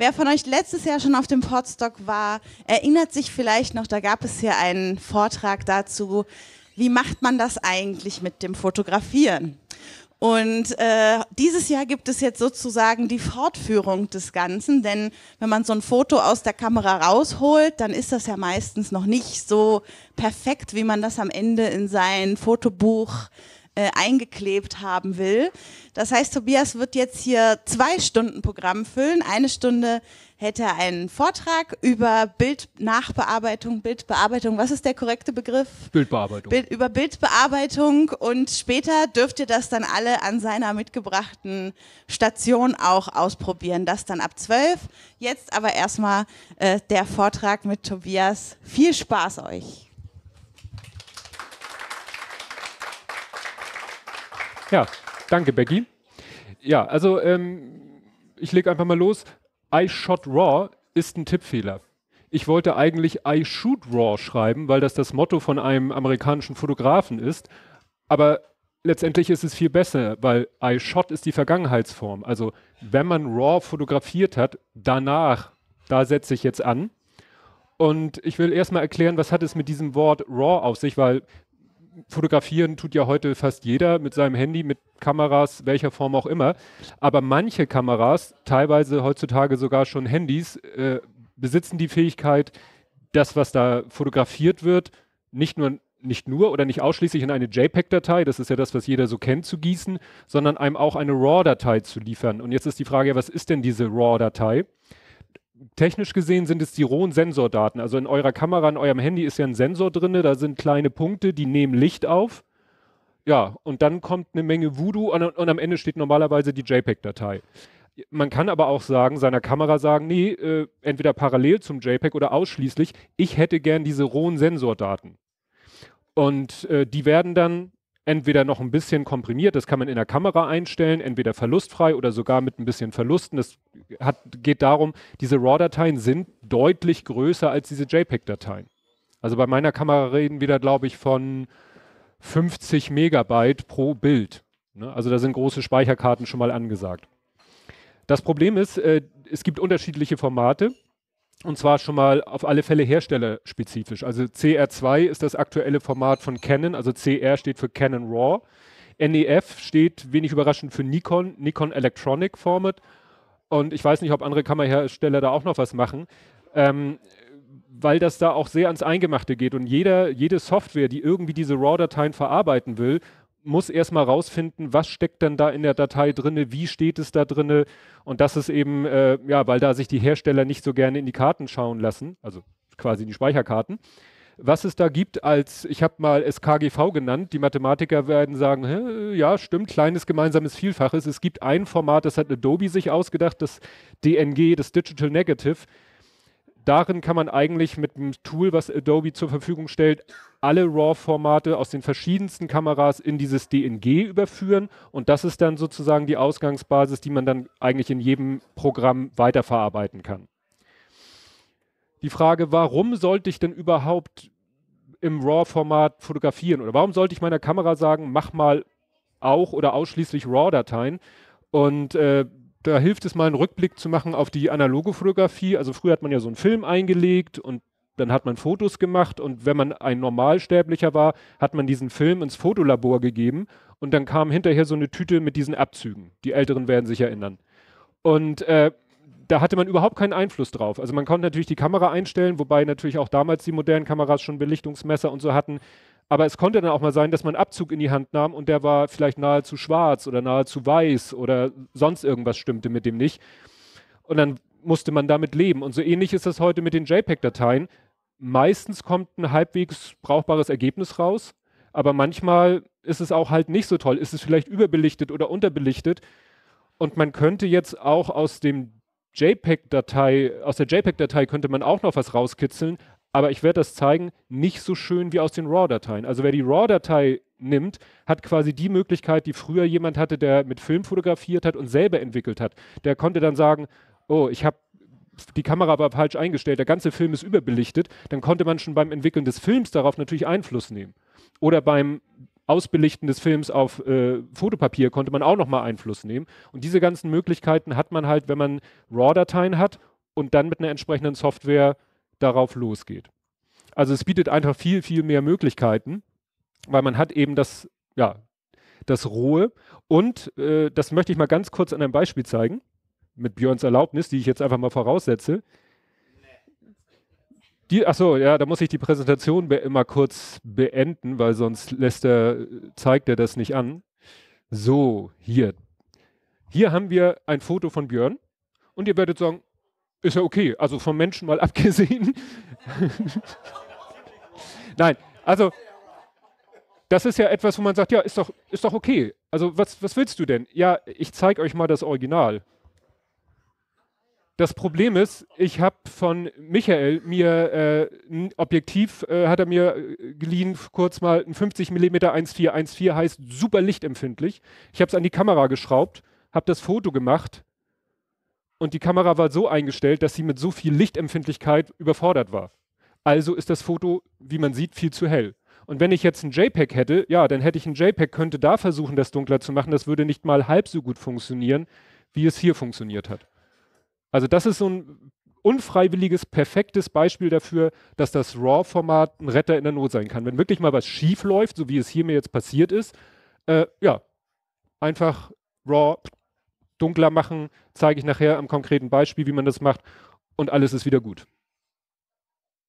Wer von euch letztes Jahr schon auf dem Podstock war, erinnert sich vielleicht noch, da gab es hier einen Vortrag dazu, wie macht man das eigentlich mit dem Fotografieren? Und äh, dieses Jahr gibt es jetzt sozusagen die Fortführung des Ganzen, denn wenn man so ein Foto aus der Kamera rausholt, dann ist das ja meistens noch nicht so perfekt, wie man das am Ende in sein Fotobuch äh, eingeklebt haben will. Das heißt, Tobias wird jetzt hier zwei Stunden Programm füllen. Eine Stunde hätte er einen Vortrag über Bildnachbearbeitung, Bildbearbeitung, was ist der korrekte Begriff? Bildbearbeitung. Bild, über Bildbearbeitung und später dürft ihr das dann alle an seiner mitgebrachten Station auch ausprobieren. Das dann ab zwölf. Jetzt aber erstmal äh, der Vortrag mit Tobias. Viel Spaß euch! Ja, danke, Becky. Ja, also ähm, ich lege einfach mal los. I shot raw ist ein Tippfehler. Ich wollte eigentlich I shoot raw schreiben, weil das das Motto von einem amerikanischen Fotografen ist. Aber letztendlich ist es viel besser, weil I shot ist die Vergangenheitsform. Also wenn man raw fotografiert hat, danach, da setze ich jetzt an. Und ich will erstmal erklären, was hat es mit diesem Wort raw auf sich, weil fotografieren tut ja heute fast jeder mit seinem Handy, mit Kameras, welcher Form auch immer. Aber manche Kameras, teilweise heutzutage sogar schon Handys, äh, besitzen die Fähigkeit, das, was da fotografiert wird, nicht nur nicht nur oder nicht ausschließlich in eine JPEG-Datei, das ist ja das, was jeder so kennt, zu gießen, sondern einem auch eine RAW-Datei zu liefern. Und jetzt ist die Frage, was ist denn diese RAW-Datei? technisch gesehen sind es die rohen Sensordaten. Also in eurer Kamera, in eurem Handy ist ja ein Sensor drin, da sind kleine Punkte, die nehmen Licht auf. Ja, und dann kommt eine Menge Voodoo und, und am Ende steht normalerweise die JPEG-Datei. Man kann aber auch sagen, seiner Kamera sagen, nee, äh, entweder parallel zum JPEG oder ausschließlich, ich hätte gern diese rohen Sensordaten. Und äh, die werden dann entweder noch ein bisschen komprimiert, das kann man in der Kamera einstellen, entweder verlustfrei oder sogar mit ein bisschen Verlusten. Es geht darum, diese RAW-Dateien sind deutlich größer als diese JPEG-Dateien. Also bei meiner Kamera reden wir da, glaube ich, von 50 Megabyte pro Bild. Ne? Also da sind große Speicherkarten schon mal angesagt. Das Problem ist, äh, es gibt unterschiedliche Formate. Und zwar schon mal auf alle Fälle herstellerspezifisch. Also CR2 ist das aktuelle Format von Canon, also CR steht für Canon RAW. NEF steht wenig überraschend für Nikon, Nikon Electronic Format. Und ich weiß nicht, ob andere Kamerahersteller da auch noch was machen, ähm, weil das da auch sehr ans Eingemachte geht. Und jeder, jede Software, die irgendwie diese RAW-Dateien verarbeiten will, muss erstmal rausfinden, was steckt denn da in der Datei drinne, wie steht es da drinne und das ist eben, äh, ja, weil da sich die Hersteller nicht so gerne in die Karten schauen lassen, also quasi in die Speicherkarten. Was es da gibt als, ich habe mal SKGV genannt, die Mathematiker werden sagen, hä, ja, stimmt, kleines gemeinsames Vielfaches. Es gibt ein Format, das hat Adobe sich ausgedacht, das DNG, das Digital Negative darin kann man eigentlich mit einem Tool, was Adobe zur Verfügung stellt, alle RAW-Formate aus den verschiedensten Kameras in dieses DNG überführen und das ist dann sozusagen die Ausgangsbasis, die man dann eigentlich in jedem Programm weiterverarbeiten kann. Die Frage, warum sollte ich denn überhaupt im RAW-Format fotografieren oder warum sollte ich meiner Kamera sagen, mach mal auch oder ausschließlich RAW-Dateien und äh, da hilft es mal einen Rückblick zu machen auf die analoge Fotografie. Also früher hat man ja so einen Film eingelegt und dann hat man Fotos gemacht und wenn man ein Normalsterblicher war, hat man diesen Film ins Fotolabor gegeben und dann kam hinterher so eine Tüte mit diesen Abzügen. Die Älteren werden sich erinnern. Und äh, da hatte man überhaupt keinen Einfluss drauf. Also man konnte natürlich die Kamera einstellen, wobei natürlich auch damals die modernen Kameras schon Belichtungsmesser und so hatten. Aber es konnte dann auch mal sein, dass man einen Abzug in die Hand nahm und der war vielleicht nahezu schwarz oder nahezu weiß oder sonst irgendwas stimmte mit dem nicht. Und dann musste man damit leben. Und so ähnlich ist das heute mit den JPEG-Dateien meistens kommt ein halbwegs brauchbares Ergebnis raus, aber manchmal ist es auch halt nicht so toll, ist es vielleicht überbelichtet oder unterbelichtet. Und man könnte jetzt auch aus dem JPEG-Datei, aus der JPEG-Datei könnte man auch noch was rauskitzeln, aber ich werde das zeigen, nicht so schön wie aus den RAW-Dateien. Also wer die RAW-Datei nimmt, hat quasi die Möglichkeit, die früher jemand hatte, der mit Film fotografiert hat und selber entwickelt hat. Der konnte dann sagen, oh, ich habe die Kamera war falsch eingestellt, der ganze Film ist überbelichtet, dann konnte man schon beim Entwickeln des Films darauf natürlich Einfluss nehmen. Oder beim Ausbelichten des Films auf äh, Fotopapier konnte man auch nochmal Einfluss nehmen. Und diese ganzen Möglichkeiten hat man halt, wenn man RAW-Dateien hat und dann mit einer entsprechenden Software darauf losgeht. Also es bietet einfach viel, viel mehr Möglichkeiten, weil man hat eben das, ja, das Rohe. Und äh, das möchte ich mal ganz kurz an einem Beispiel zeigen mit Björns Erlaubnis, die ich jetzt einfach mal voraussetze. Die, achso, ja, da muss ich die Präsentation immer kurz beenden, weil sonst lässt er, zeigt er das nicht an. So, hier. Hier haben wir ein Foto von Björn und ihr werdet sagen, ist ja okay, also vom Menschen mal abgesehen. Nein, also das ist ja etwas, wo man sagt, ja, ist doch, ist doch okay. Also was, was willst du denn? Ja, ich zeige euch mal das Original. Das Problem ist, ich habe von Michael mir äh, ein Objektiv, äh, hat er mir äh, geliehen, kurz mal ein 50 mm 1414 heißt super lichtempfindlich. Ich habe es an die Kamera geschraubt, habe das Foto gemacht und die Kamera war so eingestellt, dass sie mit so viel Lichtempfindlichkeit überfordert war. Also ist das Foto, wie man sieht, viel zu hell. Und wenn ich jetzt ein JPEG hätte, ja, dann hätte ich ein JPEG, könnte da versuchen, das dunkler zu machen. Das würde nicht mal halb so gut funktionieren, wie es hier funktioniert hat. Also das ist so ein unfreiwilliges, perfektes Beispiel dafür, dass das RAW-Format ein Retter in der Not sein kann. Wenn wirklich mal was schief läuft, so wie es hier mir jetzt passiert ist, äh, ja, einfach RAW dunkler machen, zeige ich nachher am konkreten Beispiel, wie man das macht und alles ist wieder gut.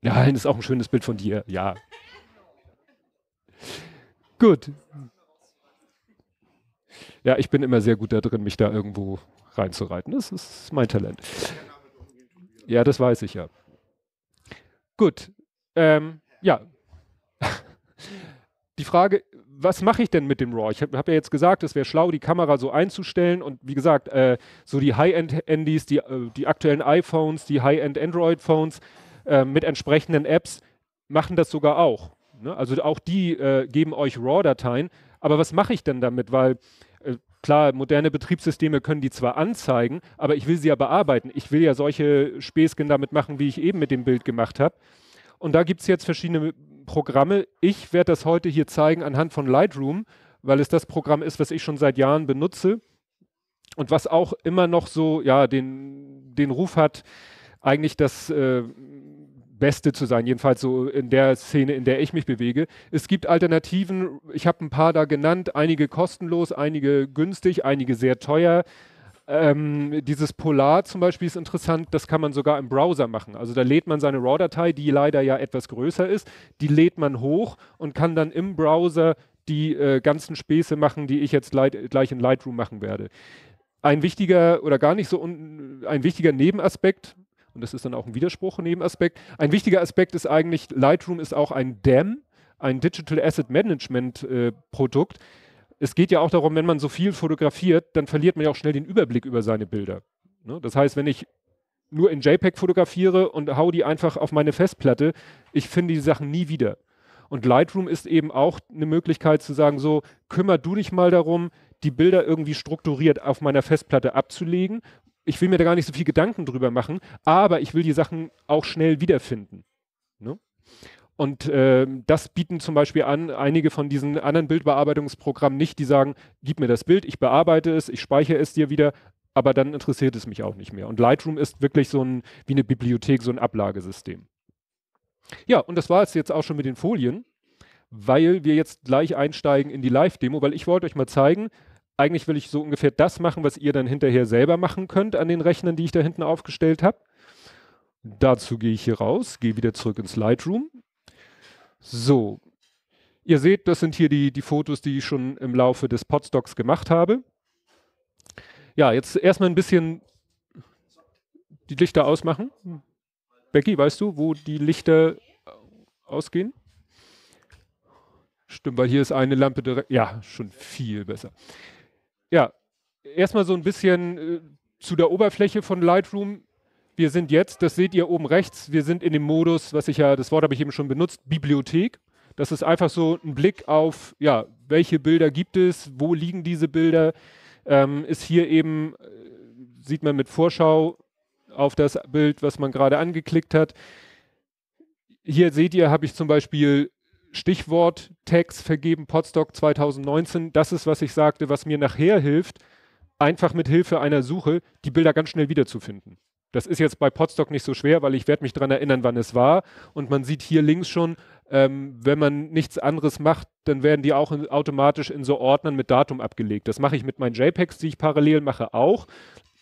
Ja, das ist auch ein schönes Bild von dir, ja. gut. Ja, ich bin immer sehr gut da drin, mich da irgendwo reinzureiten. Das ist mein Talent. Ja, das weiß ich ja. Gut. Ähm, ja. Die Frage, was mache ich denn mit dem RAW? Ich habe hab ja jetzt gesagt, es wäre schlau, die Kamera so einzustellen und wie gesagt, äh, so die high end andys die, äh, die aktuellen iPhones, die High-End-Android-Phones äh, mit entsprechenden Apps machen das sogar auch. Ne? Also auch die äh, geben euch RAW-Dateien. Aber was mache ich denn damit? Weil äh, klar, moderne Betriebssysteme können die zwar anzeigen, aber ich will sie ja bearbeiten. Ich will ja solche Späßchen damit machen, wie ich eben mit dem Bild gemacht habe. Und da gibt es jetzt verschiedene Programme. Ich werde das heute hier zeigen anhand von Lightroom, weil es das Programm ist, was ich schon seit Jahren benutze und was auch immer noch so, ja, den, den Ruf hat, eigentlich das äh, Beste zu sein, jedenfalls so in der Szene, in der ich mich bewege. Es gibt Alternativen, ich habe ein paar da genannt, einige kostenlos, einige günstig, einige sehr teuer. Ähm, dieses Polar zum Beispiel ist interessant, das kann man sogar im Browser machen. Also da lädt man seine RAW-Datei, die leider ja etwas größer ist, die lädt man hoch und kann dann im Browser die äh, ganzen Späße machen, die ich jetzt Light, gleich in Lightroom machen werde. Ein wichtiger oder gar nicht so un, ein wichtiger Nebenaspekt und das ist dann auch ein Widerspruch, ein Nebenaspekt. Ein wichtiger Aspekt ist eigentlich, Lightroom ist auch ein DAM, ein Digital Asset Management äh, Produkt. Es geht ja auch darum, wenn man so viel fotografiert, dann verliert man ja auch schnell den Überblick über seine Bilder. Ne? Das heißt, wenn ich nur in JPEG fotografiere und hau die einfach auf meine Festplatte, ich finde die Sachen nie wieder. Und Lightroom ist eben auch eine Möglichkeit zu sagen, so, kümmer du dich mal darum, die Bilder irgendwie strukturiert auf meiner Festplatte abzulegen, ich will mir da gar nicht so viel Gedanken drüber machen, aber ich will die Sachen auch schnell wiederfinden. Ne? Und äh, das bieten zum Beispiel an einige von diesen anderen Bildbearbeitungsprogrammen nicht, die sagen, gib mir das Bild, ich bearbeite es, ich speichere es dir wieder, aber dann interessiert es mich auch nicht mehr. Und Lightroom ist wirklich so ein, wie eine Bibliothek, so ein Ablagesystem. Ja, und das war es jetzt auch schon mit den Folien, weil wir jetzt gleich einsteigen in die Live-Demo, weil ich wollte euch mal zeigen, eigentlich will ich so ungefähr das machen, was ihr dann hinterher selber machen könnt an den Rechnern, die ich da hinten aufgestellt habe. Dazu gehe ich hier raus, gehe wieder zurück ins Lightroom. So, ihr seht, das sind hier die, die Fotos, die ich schon im Laufe des Podstocks gemacht habe. Ja, jetzt erstmal ein bisschen die Lichter ausmachen. Becky, weißt du, wo die Lichter ausgehen? Stimmt, weil hier ist eine Lampe direkt. Ja, schon viel besser. Ja, erstmal so ein bisschen äh, zu der Oberfläche von Lightroom. Wir sind jetzt, das seht ihr oben rechts, wir sind in dem Modus, was ich ja, das Wort habe ich eben schon benutzt, Bibliothek. Das ist einfach so ein Blick auf, ja, welche Bilder gibt es, wo liegen diese Bilder, ähm, ist hier eben, äh, sieht man mit Vorschau auf das Bild, was man gerade angeklickt hat. Hier seht ihr, habe ich zum Beispiel Stichwort Tags vergeben Podstock 2019. Das ist, was ich sagte, was mir nachher hilft, einfach mit Hilfe einer Suche die Bilder ganz schnell wiederzufinden. Das ist jetzt bei Podstock nicht so schwer, weil ich werde mich daran erinnern, wann es war. Und man sieht hier links schon, ähm, wenn man nichts anderes macht, dann werden die auch in, automatisch in so Ordnern mit Datum abgelegt. Das mache ich mit meinen JPEGs, die ich parallel mache, auch.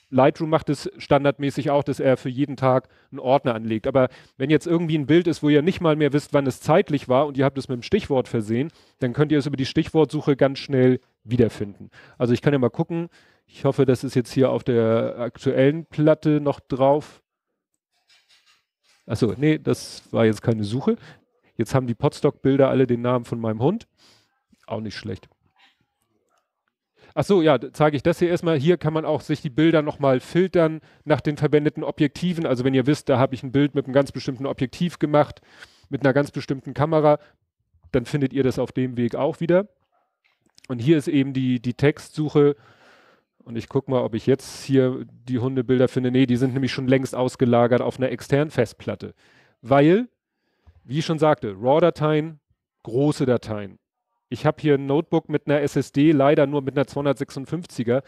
Lightroom macht es standardmäßig auch, dass er für jeden Tag einen Ordner anlegt. Aber wenn jetzt irgendwie ein Bild ist, wo ihr nicht mal mehr wisst, wann es zeitlich war und ihr habt es mit einem Stichwort versehen, dann könnt ihr es über die Stichwortsuche ganz schnell wiederfinden. Also ich kann ja mal gucken. Ich hoffe, das ist jetzt hier auf der aktuellen Platte noch drauf. Achso, nee, das war jetzt keine Suche. Jetzt haben die Potstock-Bilder alle den Namen von meinem Hund. Auch nicht schlecht. Ach so, ja, zeige ich das hier erstmal. Hier kann man auch sich die Bilder nochmal filtern nach den verwendeten Objektiven. Also wenn ihr wisst, da habe ich ein Bild mit einem ganz bestimmten Objektiv gemacht, mit einer ganz bestimmten Kamera, dann findet ihr das auf dem Weg auch wieder. Und hier ist eben die, die Textsuche. Und ich gucke mal, ob ich jetzt hier die Hundebilder finde. Nee, die sind nämlich schon längst ausgelagert auf einer externen Festplatte. Weil, wie ich schon sagte, RAW-Dateien, große Dateien. Ich habe hier ein Notebook mit einer SSD, leider nur mit einer 256er.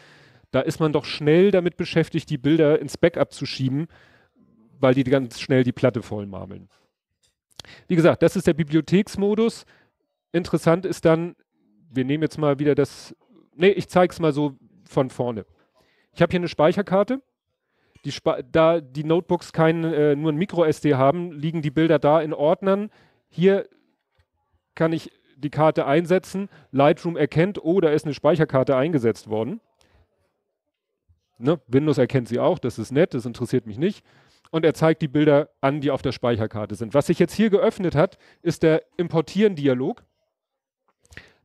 Da ist man doch schnell damit beschäftigt, die Bilder ins Backup zu schieben, weil die ganz schnell die Platte vollmarmeln. Wie gesagt, das ist der Bibliotheksmodus. Interessant ist dann, wir nehmen jetzt mal wieder das, nee, ich zeige es mal so von vorne. Ich habe hier eine Speicherkarte. Die Sp da die Notebooks kein, äh, nur ein Micro-SD haben, liegen die Bilder da in Ordnern. Hier kann ich die Karte einsetzen, Lightroom erkennt, oh, da ist eine Speicherkarte eingesetzt worden. Ne? Windows erkennt sie auch, das ist nett, das interessiert mich nicht. Und er zeigt die Bilder an, die auf der Speicherkarte sind. Was sich jetzt hier geöffnet hat, ist der Importieren-Dialog.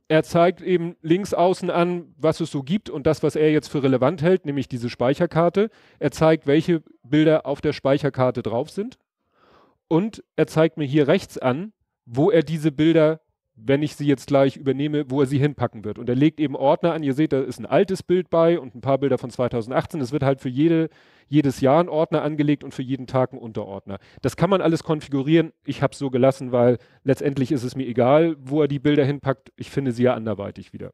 Er zeigt eben links außen an, was es so gibt und das, was er jetzt für relevant hält, nämlich diese Speicherkarte. Er zeigt, welche Bilder auf der Speicherkarte drauf sind. Und er zeigt mir hier rechts an, wo er diese Bilder wenn ich sie jetzt gleich übernehme, wo er sie hinpacken wird. Und er legt eben Ordner an. Ihr seht, da ist ein altes Bild bei und ein paar Bilder von 2018. Es wird halt für jede, jedes Jahr ein Ordner angelegt und für jeden Tag ein Unterordner. Das kann man alles konfigurieren. Ich habe es so gelassen, weil letztendlich ist es mir egal, wo er die Bilder hinpackt. Ich finde sie ja anderweitig wieder.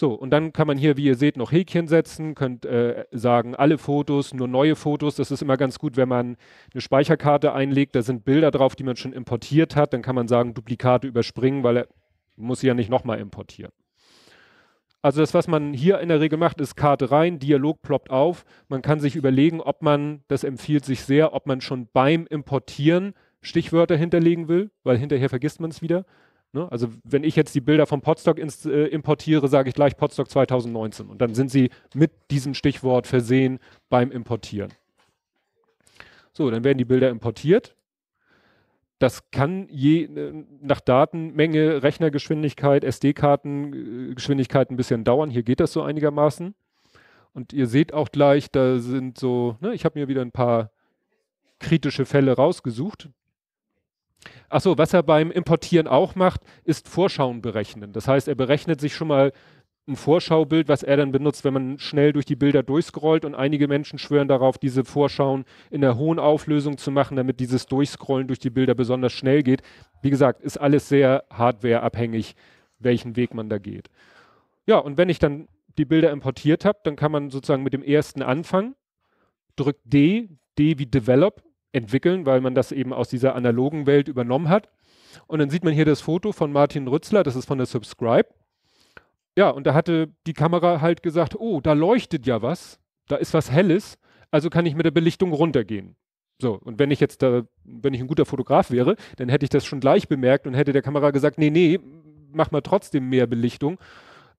So, und dann kann man hier, wie ihr seht, noch Häkchen setzen, könnt äh, sagen, alle Fotos, nur neue Fotos. Das ist immer ganz gut, wenn man eine Speicherkarte einlegt, da sind Bilder drauf, die man schon importiert hat. Dann kann man sagen, Duplikate überspringen, weil er muss sie ja nicht nochmal importieren. Also das, was man hier in der Regel macht, ist Karte rein, Dialog ploppt auf. Man kann sich überlegen, ob man, das empfiehlt sich sehr, ob man schon beim Importieren Stichwörter hinterlegen will, weil hinterher vergisst man es wieder. Ne? Also wenn ich jetzt die Bilder vom Podstock ins, äh, importiere, sage ich gleich Podstock 2019 und dann sind sie mit diesem Stichwort versehen beim Importieren. So, dann werden die Bilder importiert. Das kann je äh, nach Datenmenge, Rechnergeschwindigkeit, SD-Kartengeschwindigkeit äh, ein bisschen dauern. Hier geht das so einigermaßen. Und ihr seht auch gleich, da sind so, ne, ich habe mir wieder ein paar kritische Fälle rausgesucht. Achso, was er beim Importieren auch macht, ist Vorschauen berechnen. Das heißt, er berechnet sich schon mal ein Vorschaubild, was er dann benutzt, wenn man schnell durch die Bilder durchscrollt und einige Menschen schwören darauf, diese Vorschauen in der hohen Auflösung zu machen, damit dieses Durchscrollen durch die Bilder besonders schnell geht. Wie gesagt, ist alles sehr hardwareabhängig, welchen Weg man da geht. Ja, und wenn ich dann die Bilder importiert habe, dann kann man sozusagen mit dem ersten anfangen, drückt D, D wie Develop, entwickeln, weil man das eben aus dieser analogen Welt übernommen hat. Und dann sieht man hier das Foto von Martin Rützler, das ist von der Subscribe. Ja, und da hatte die Kamera halt gesagt, oh, da leuchtet ja was, da ist was Helles, also kann ich mit der Belichtung runtergehen. So, und wenn ich jetzt da, wenn ich ein guter Fotograf wäre, dann hätte ich das schon gleich bemerkt und hätte der Kamera gesagt, nee, nee, mach mal trotzdem mehr Belichtung.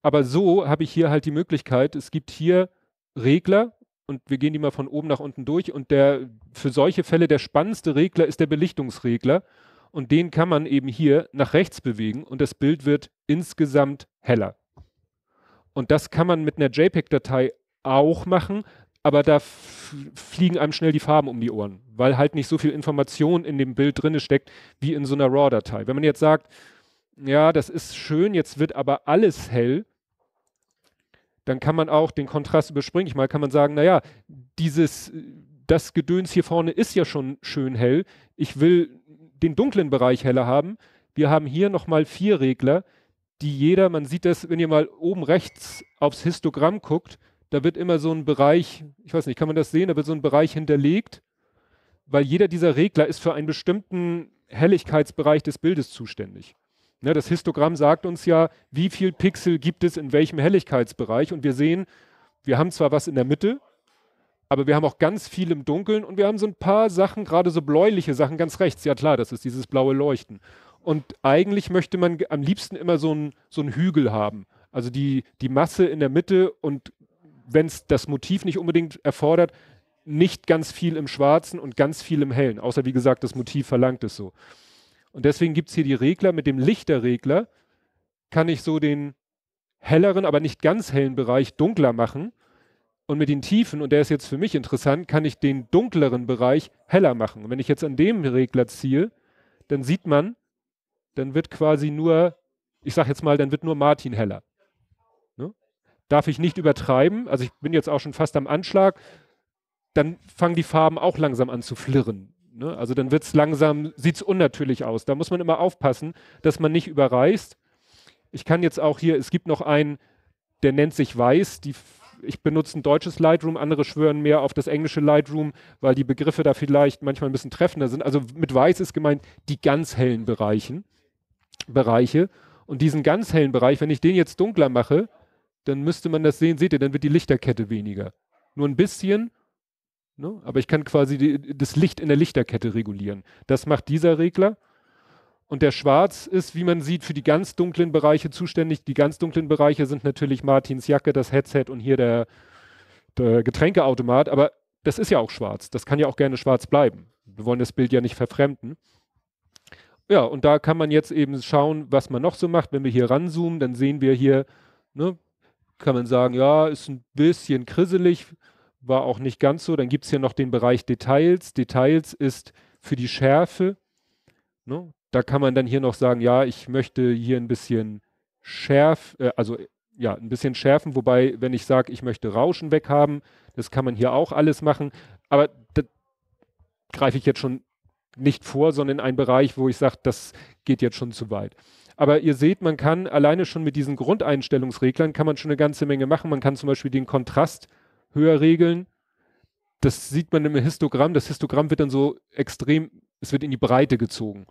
Aber so habe ich hier halt die Möglichkeit, es gibt hier Regler, und wir gehen die mal von oben nach unten durch und der für solche Fälle der spannendste Regler ist der Belichtungsregler und den kann man eben hier nach rechts bewegen und das Bild wird insgesamt heller. Und das kann man mit einer JPEG-Datei auch machen, aber da fliegen einem schnell die Farben um die Ohren, weil halt nicht so viel Information in dem Bild drin steckt wie in so einer RAW-Datei. Wenn man jetzt sagt, ja, das ist schön, jetzt wird aber alles hell, dann kann man auch den Kontrast überspringen. ich mal, kann man sagen, naja, dieses, das Gedöns hier vorne ist ja schon schön hell. Ich will den dunklen Bereich heller haben. Wir haben hier nochmal vier Regler, die jeder, man sieht das, wenn ihr mal oben rechts aufs Histogramm guckt, da wird immer so ein Bereich, ich weiß nicht, kann man das sehen, da wird so ein Bereich hinterlegt, weil jeder dieser Regler ist für einen bestimmten Helligkeitsbereich des Bildes zuständig. Ne, das Histogramm sagt uns ja, wie viel Pixel gibt es in welchem Helligkeitsbereich. Und wir sehen, wir haben zwar was in der Mitte, aber wir haben auch ganz viel im Dunkeln und wir haben so ein paar Sachen, gerade so bläuliche Sachen ganz rechts. Ja klar, das ist dieses blaue Leuchten. Und eigentlich möchte man am liebsten immer so einen so Hügel haben. Also die, die Masse in der Mitte und wenn es das Motiv nicht unbedingt erfordert, nicht ganz viel im Schwarzen und ganz viel im Hellen. Außer wie gesagt, das Motiv verlangt es so. Und deswegen gibt es hier die Regler mit dem Lichterregler, kann ich so den helleren, aber nicht ganz hellen Bereich dunkler machen. Und mit den Tiefen, und der ist jetzt für mich interessant, kann ich den dunkleren Bereich heller machen. Und wenn ich jetzt an dem Regler ziehe, dann sieht man, dann wird quasi nur, ich sage jetzt mal, dann wird nur Martin heller. Ne? Darf ich nicht übertreiben, also ich bin jetzt auch schon fast am Anschlag, dann fangen die Farben auch langsam an zu flirren. Ne? Also dann wird es langsam, sieht es unnatürlich aus. Da muss man immer aufpassen, dass man nicht überreißt. Ich kann jetzt auch hier, es gibt noch einen, der nennt sich Weiß. Die, ich benutze ein deutsches Lightroom, andere schwören mehr auf das englische Lightroom, weil die Begriffe da vielleicht manchmal ein bisschen treffender sind. Also mit Weiß ist gemeint die ganz hellen Bereichen, Bereiche. Und diesen ganz hellen Bereich, wenn ich den jetzt dunkler mache, dann müsste man das sehen, seht ihr, dann wird die Lichterkette weniger. Nur ein bisschen Ne? Aber ich kann quasi die, das Licht in der Lichterkette regulieren. Das macht dieser Regler. Und der Schwarz ist, wie man sieht, für die ganz dunklen Bereiche zuständig. Die ganz dunklen Bereiche sind natürlich Martins Jacke, das Headset und hier der, der Getränkeautomat. Aber das ist ja auch schwarz. Das kann ja auch gerne schwarz bleiben. Wir wollen das Bild ja nicht verfremden. Ja, und da kann man jetzt eben schauen, was man noch so macht. Wenn wir hier ranzoomen, dann sehen wir hier, ne, kann man sagen, ja, ist ein bisschen krisselig war auch nicht ganz so. Dann gibt es hier noch den Bereich Details. Details ist für die Schärfe. Ne? Da kann man dann hier noch sagen, ja, ich möchte hier ein bisschen schärf, äh, also ja, ein bisschen schärfen, wobei, wenn ich sage, ich möchte Rauschen weghaben, das kann man hier auch alles machen. Aber das greife ich jetzt schon nicht vor, sondern in einen Bereich, wo ich sage, das geht jetzt schon zu weit. Aber ihr seht, man kann alleine schon mit diesen Grundeinstellungsreglern kann man schon eine ganze Menge machen. Man kann zum Beispiel den Kontrast höher regeln. Das sieht man im Histogramm. Das Histogramm wird dann so extrem, es wird in die Breite gezogen.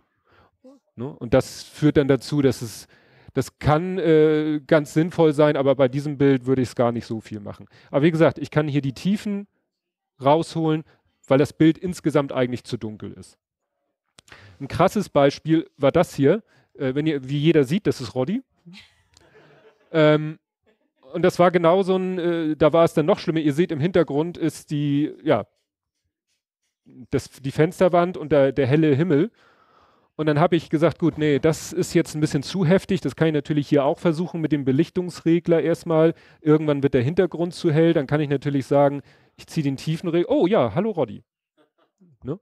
Ne? Und das führt dann dazu, dass es, das kann äh, ganz sinnvoll sein, aber bei diesem Bild würde ich es gar nicht so viel machen. Aber wie gesagt, ich kann hier die Tiefen rausholen, weil das Bild insgesamt eigentlich zu dunkel ist. Ein krasses Beispiel war das hier. Äh, wenn ihr, wie jeder sieht, das ist Roddy. Ähm, und das war genau so ein, äh, da war es dann noch schlimmer. Ihr seht im Hintergrund ist die, ja, das, die Fensterwand und der, der helle Himmel. Und dann habe ich gesagt, gut, nee, das ist jetzt ein bisschen zu heftig. Das kann ich natürlich hier auch versuchen mit dem Belichtungsregler erstmal. Irgendwann wird der Hintergrund zu hell. Dann kann ich natürlich sagen, ich ziehe den tiefen Regler. Oh ja, hallo Roddy. Ne?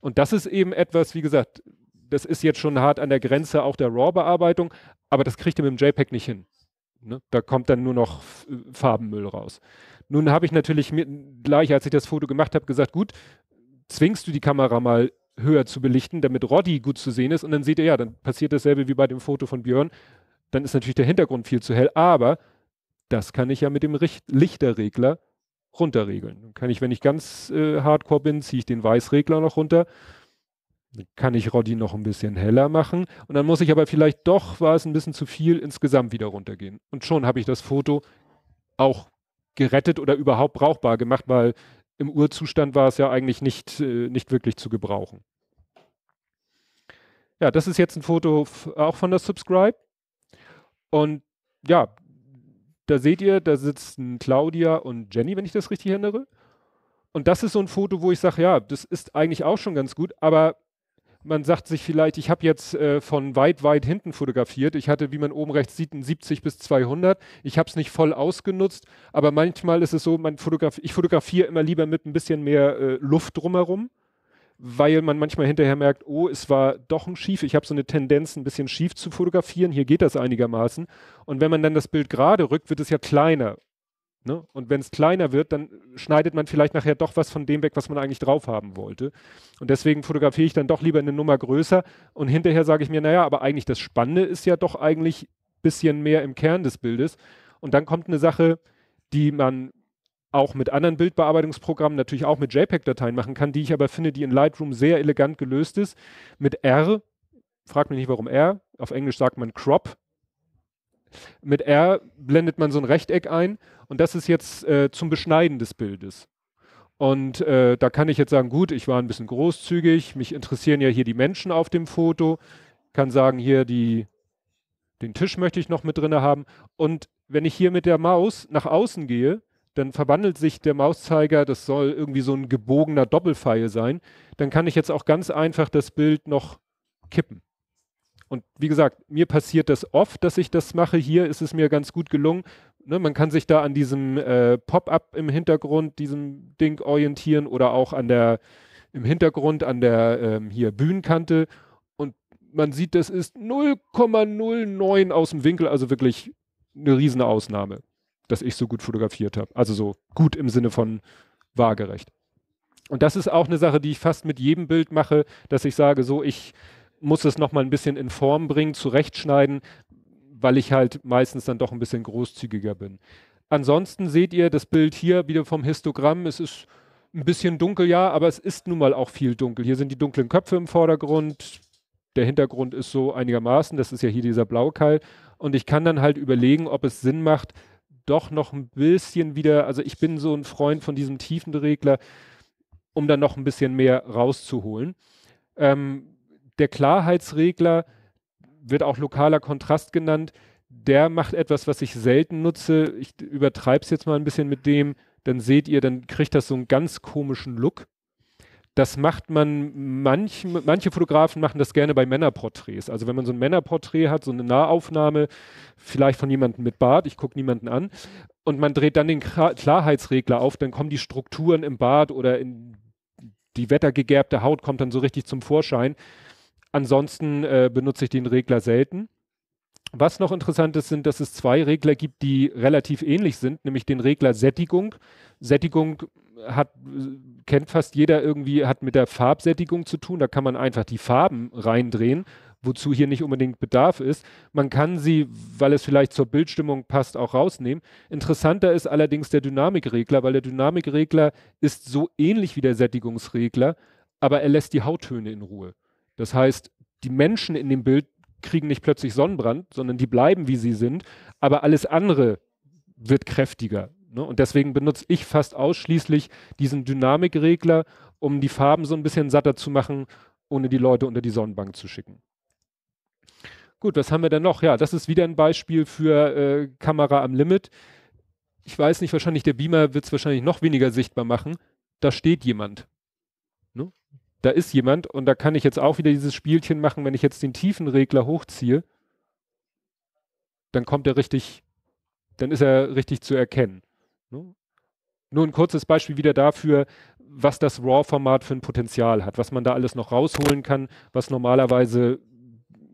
Und das ist eben etwas, wie gesagt, das ist jetzt schon hart an der Grenze auch der RAW-Bearbeitung, aber das kriegt ihr mit dem JPEG nicht hin. Ne? Da kommt dann nur noch Farbenmüll raus. Nun habe ich natürlich mir, gleich, als ich das Foto gemacht habe, gesagt, gut, zwingst du die Kamera mal höher zu belichten, damit Roddy gut zu sehen ist. Und dann seht ihr, ja, dann passiert dasselbe wie bei dem Foto von Björn. Dann ist natürlich der Hintergrund viel zu hell, aber das kann ich ja mit dem Richt Lichterregler runterregeln. Dann kann ich, wenn ich ganz äh, hardcore bin, ziehe ich den Weißregler noch runter kann ich Roddy noch ein bisschen heller machen. Und dann muss ich aber vielleicht doch, war es ein bisschen zu viel, insgesamt wieder runtergehen. Und schon habe ich das Foto auch gerettet oder überhaupt brauchbar gemacht, weil im Urzustand war es ja eigentlich nicht, äh, nicht wirklich zu gebrauchen. Ja, das ist jetzt ein Foto auch von der Subscribe. Und ja, da seht ihr, da sitzen Claudia und Jenny, wenn ich das richtig erinnere. Und das ist so ein Foto, wo ich sage, ja, das ist eigentlich auch schon ganz gut, aber man sagt sich vielleicht, ich habe jetzt äh, von weit, weit hinten fotografiert. Ich hatte, wie man oben rechts sieht, ein 70 bis 200. Ich habe es nicht voll ausgenutzt, aber manchmal ist es so, man fotograf ich fotografiere immer lieber mit ein bisschen mehr äh, Luft drumherum, weil man manchmal hinterher merkt, oh, es war doch ein Schief. Ich habe so eine Tendenz, ein bisschen schief zu fotografieren. Hier geht das einigermaßen. Und wenn man dann das Bild gerade rückt, wird es ja kleiner. Ne? Und wenn es kleiner wird, dann schneidet man vielleicht nachher doch was von dem weg, was man eigentlich drauf haben wollte. Und deswegen fotografiere ich dann doch lieber eine Nummer größer und hinterher sage ich mir, naja, aber eigentlich das Spannende ist ja doch eigentlich ein bisschen mehr im Kern des Bildes. Und dann kommt eine Sache, die man auch mit anderen Bildbearbeitungsprogrammen, natürlich auch mit JPEG-Dateien machen kann, die ich aber finde, die in Lightroom sehr elegant gelöst ist. Mit R, fragt mich nicht, warum R, auf Englisch sagt man Crop, mit R blendet man so ein Rechteck ein und das ist jetzt äh, zum Beschneiden des Bildes. Und äh, da kann ich jetzt sagen, gut, ich war ein bisschen großzügig, mich interessieren ja hier die Menschen auf dem Foto, kann sagen, hier die, den Tisch möchte ich noch mit drin haben. Und wenn ich hier mit der Maus nach außen gehe, dann verwandelt sich der Mauszeiger, das soll irgendwie so ein gebogener Doppelpfeil sein, dann kann ich jetzt auch ganz einfach das Bild noch kippen. Und wie gesagt, mir passiert das oft, dass ich das mache. Hier ist es mir ganz gut gelungen. Ne, man kann sich da an diesem äh, Pop-up im Hintergrund, diesem Ding orientieren oder auch an der im Hintergrund an der ähm, hier Bühnenkante und man sieht, das ist 0,09 aus dem Winkel, also wirklich eine riesige Ausnahme, dass ich so gut fotografiert habe. Also so gut im Sinne von waagerecht. Und das ist auch eine Sache, die ich fast mit jedem Bild mache, dass ich sage, so ich muss es nochmal ein bisschen in Form bringen, zurechtschneiden, weil ich halt meistens dann doch ein bisschen großzügiger bin. Ansonsten seht ihr das Bild hier wieder vom Histogramm. Es ist ein bisschen dunkel, ja, aber es ist nun mal auch viel dunkel. Hier sind die dunklen Köpfe im Vordergrund. Der Hintergrund ist so einigermaßen. Das ist ja hier dieser Blaukeil. Und ich kann dann halt überlegen, ob es Sinn macht, doch noch ein bisschen wieder, also ich bin so ein Freund von diesem Tiefenregler, um dann noch ein bisschen mehr rauszuholen. Ähm, der Klarheitsregler wird auch lokaler Kontrast genannt. Der macht etwas, was ich selten nutze. Ich übertreibe es jetzt mal ein bisschen mit dem. Dann seht ihr, dann kriegt das so einen ganz komischen Look. Das macht man, manch, manche Fotografen machen das gerne bei Männerporträts. Also wenn man so ein Männerporträt hat, so eine Nahaufnahme, vielleicht von jemandem mit Bart, ich gucke niemanden an, und man dreht dann den Klarheitsregler auf, dann kommen die Strukturen im Bart oder in die wettergegerbte Haut kommt dann so richtig zum Vorschein. Ansonsten äh, benutze ich den Regler selten. Was noch interessant ist, sind, dass es zwei Regler gibt, die relativ ähnlich sind, nämlich den Regler Sättigung. Sättigung hat, kennt fast jeder irgendwie, hat mit der Farbsättigung zu tun. Da kann man einfach die Farben reindrehen, wozu hier nicht unbedingt Bedarf ist. Man kann sie, weil es vielleicht zur Bildstimmung passt, auch rausnehmen. Interessanter ist allerdings der Dynamikregler, weil der Dynamikregler ist so ähnlich wie der Sättigungsregler, aber er lässt die Hauttöne in Ruhe. Das heißt, die Menschen in dem Bild kriegen nicht plötzlich Sonnenbrand, sondern die bleiben, wie sie sind, aber alles andere wird kräftiger. Ne? Und deswegen benutze ich fast ausschließlich diesen Dynamikregler, um die Farben so ein bisschen satter zu machen, ohne die Leute unter die Sonnenbank zu schicken. Gut, was haben wir denn noch? Ja, das ist wieder ein Beispiel für äh, Kamera am Limit. Ich weiß nicht, wahrscheinlich der Beamer wird es wahrscheinlich noch weniger sichtbar machen. Da steht jemand da ist jemand und da kann ich jetzt auch wieder dieses Spielchen machen, wenn ich jetzt den tiefen Regler hochziehe, dann kommt er richtig, dann ist er richtig zu erkennen. Ne? Nur ein kurzes Beispiel wieder dafür, was das RAW-Format für ein Potenzial hat, was man da alles noch rausholen kann, was normalerweise,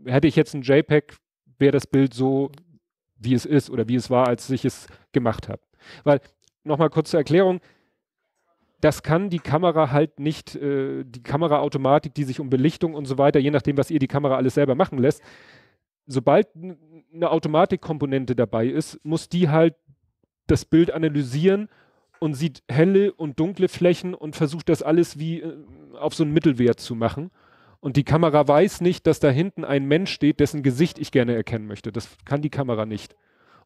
hätte ich jetzt ein JPEG, wäre das Bild so, wie es ist oder wie es war, als ich es gemacht habe. Weil, nochmal kurz zur Erklärung, das kann die Kamera halt nicht, äh, die Kameraautomatik, die sich um Belichtung und so weiter, je nachdem, was ihr die Kamera alles selber machen lässt, sobald eine Automatikkomponente dabei ist, muss die halt das Bild analysieren und sieht helle und dunkle Flächen und versucht das alles wie äh, auf so einen Mittelwert zu machen. Und die Kamera weiß nicht, dass da hinten ein Mensch steht, dessen Gesicht ich gerne erkennen möchte. Das kann die Kamera nicht.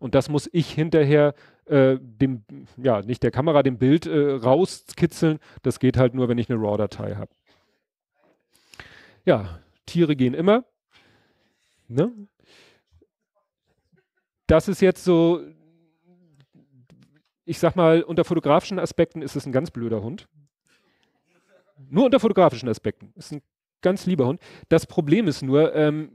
Und das muss ich hinterher äh, dem, ja, nicht der Kamera, dem Bild äh, rauskitzeln. Das geht halt nur, wenn ich eine RAW-Datei habe. Ja, Tiere gehen immer. Ne? Das ist jetzt so, ich sag mal, unter fotografischen Aspekten ist es ein ganz blöder Hund. Nur unter fotografischen Aspekten. Ist ein ganz lieber Hund. Das Problem ist nur, ähm,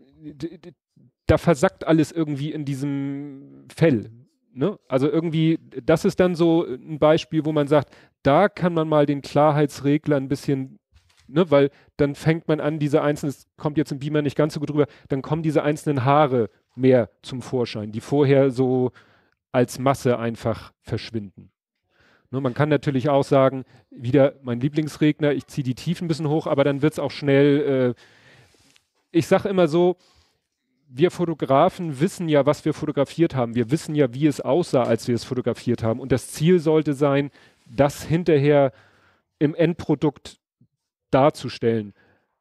da versackt alles irgendwie in diesem Fell. Ne? Also irgendwie, das ist dann so äh, ein Beispiel, wo man sagt, da kann man mal den Klarheitsregler ein bisschen, ne? weil dann fängt man an, diese einzelnen, es kommt jetzt im Beamer nicht ganz so gut drüber, dann kommen diese einzelnen Haare mehr zum Vorschein, die vorher so als Masse einfach verschwinden. Ne? Man kann natürlich auch sagen, wieder mein Lieblingsregner, ich ziehe die Tiefen ein bisschen hoch, aber dann wird es auch schnell, äh, ich sage immer so, wir Fotografen wissen ja, was wir fotografiert haben. Wir wissen ja, wie es aussah, als wir es fotografiert haben. Und das Ziel sollte sein, das hinterher im Endprodukt darzustellen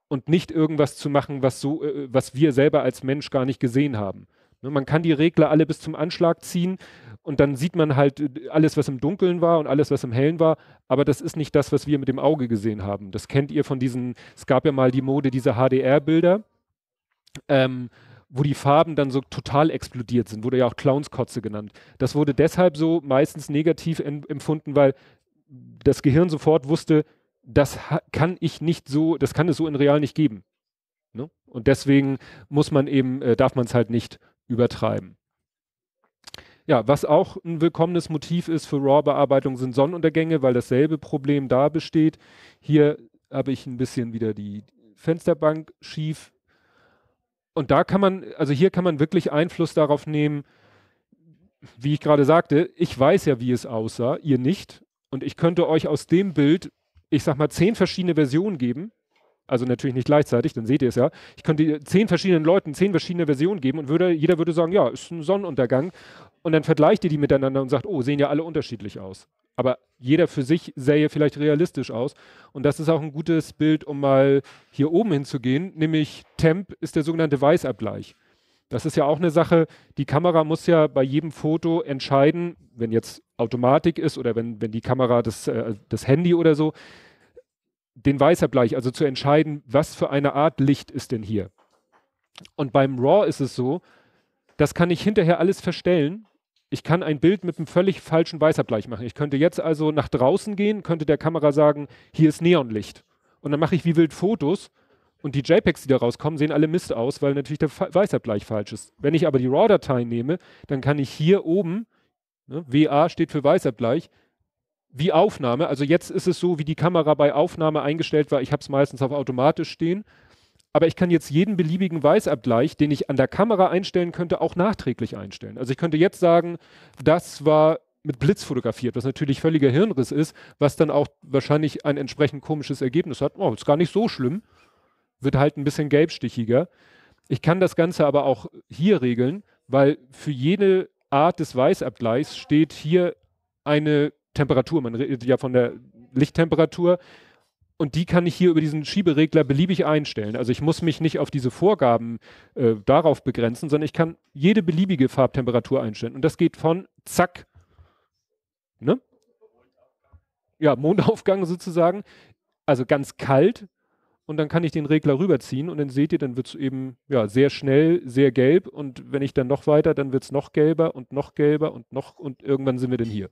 und nicht irgendwas zu machen, was so, äh, was wir selber als Mensch gar nicht gesehen haben. Ne, man kann die Regler alle bis zum Anschlag ziehen und dann sieht man halt äh, alles, was im Dunkeln war und alles, was im Hellen war. Aber das ist nicht das, was wir mit dem Auge gesehen haben. Das kennt ihr von diesen, es gab ja mal die Mode, diese HDR-Bilder. Ähm, wo die Farben dann so total explodiert sind, wurde ja auch Clownskotze genannt. Das wurde deshalb so meistens negativ empfunden, weil das Gehirn sofort wusste, das kann ich nicht so, das kann es so in real nicht geben. Ne? Und deswegen muss man eben, äh, darf man es halt nicht übertreiben. Ja, was auch ein willkommenes Motiv ist für RAW-Bearbeitung sind Sonnenuntergänge, weil dasselbe Problem da besteht. Hier habe ich ein bisschen wieder die Fensterbank schief und da kann man, also hier kann man wirklich Einfluss darauf nehmen, wie ich gerade sagte, ich weiß ja, wie es aussah, ihr nicht. Und ich könnte euch aus dem Bild, ich sag mal, zehn verschiedene Versionen geben also natürlich nicht gleichzeitig, dann seht ihr es ja. Ich könnte zehn verschiedenen Leuten zehn verschiedene Versionen geben und würde, jeder würde sagen, ja, ist ein Sonnenuntergang. Und dann vergleicht ihr die miteinander und sagt, oh, sehen ja alle unterschiedlich aus. Aber jeder für sich sähe vielleicht realistisch aus. Und das ist auch ein gutes Bild, um mal hier oben hinzugehen, nämlich Temp ist der sogenannte Weißabgleich. Das ist ja auch eine Sache, die Kamera muss ja bei jedem Foto entscheiden, wenn jetzt Automatik ist oder wenn, wenn die Kamera das, äh, das Handy oder so, den Weißabgleich, also zu entscheiden, was für eine Art Licht ist denn hier. Und beim RAW ist es so, das kann ich hinterher alles verstellen. Ich kann ein Bild mit einem völlig falschen Weißabgleich machen. Ich könnte jetzt also nach draußen gehen, könnte der Kamera sagen, hier ist Neonlicht. Und dann mache ich wie wild Fotos und die JPEGs, die da rauskommen, sehen alle Mist aus, weil natürlich der Weißabgleich falsch ist. Wenn ich aber die RAW-Datei nehme, dann kann ich hier oben, ne, WA steht für Weißabgleich, wie Aufnahme. Also jetzt ist es so, wie die Kamera bei Aufnahme eingestellt war. Ich habe es meistens auf automatisch stehen. Aber ich kann jetzt jeden beliebigen Weißabgleich, den ich an der Kamera einstellen könnte, auch nachträglich einstellen. Also ich könnte jetzt sagen, das war mit Blitz fotografiert, was natürlich völliger Hirnriss ist, was dann auch wahrscheinlich ein entsprechend komisches Ergebnis hat. Oh, ist gar nicht so schlimm. Wird halt ein bisschen gelbstichiger. Ich kann das Ganze aber auch hier regeln, weil für jede Art des Weißabgleichs steht hier eine Temperatur. Man redet ja von der Lichttemperatur. Und die kann ich hier über diesen Schieberegler beliebig einstellen. Also ich muss mich nicht auf diese Vorgaben äh, darauf begrenzen, sondern ich kann jede beliebige Farbtemperatur einstellen. Und das geht von zack, ne? Ja, Mondaufgang sozusagen. Also ganz kalt. Und dann kann ich den Regler rüberziehen und dann seht ihr, dann wird es eben ja, sehr schnell, sehr gelb. Und wenn ich dann noch weiter, dann wird es noch gelber und noch gelber und noch und irgendwann sind wir dann hier.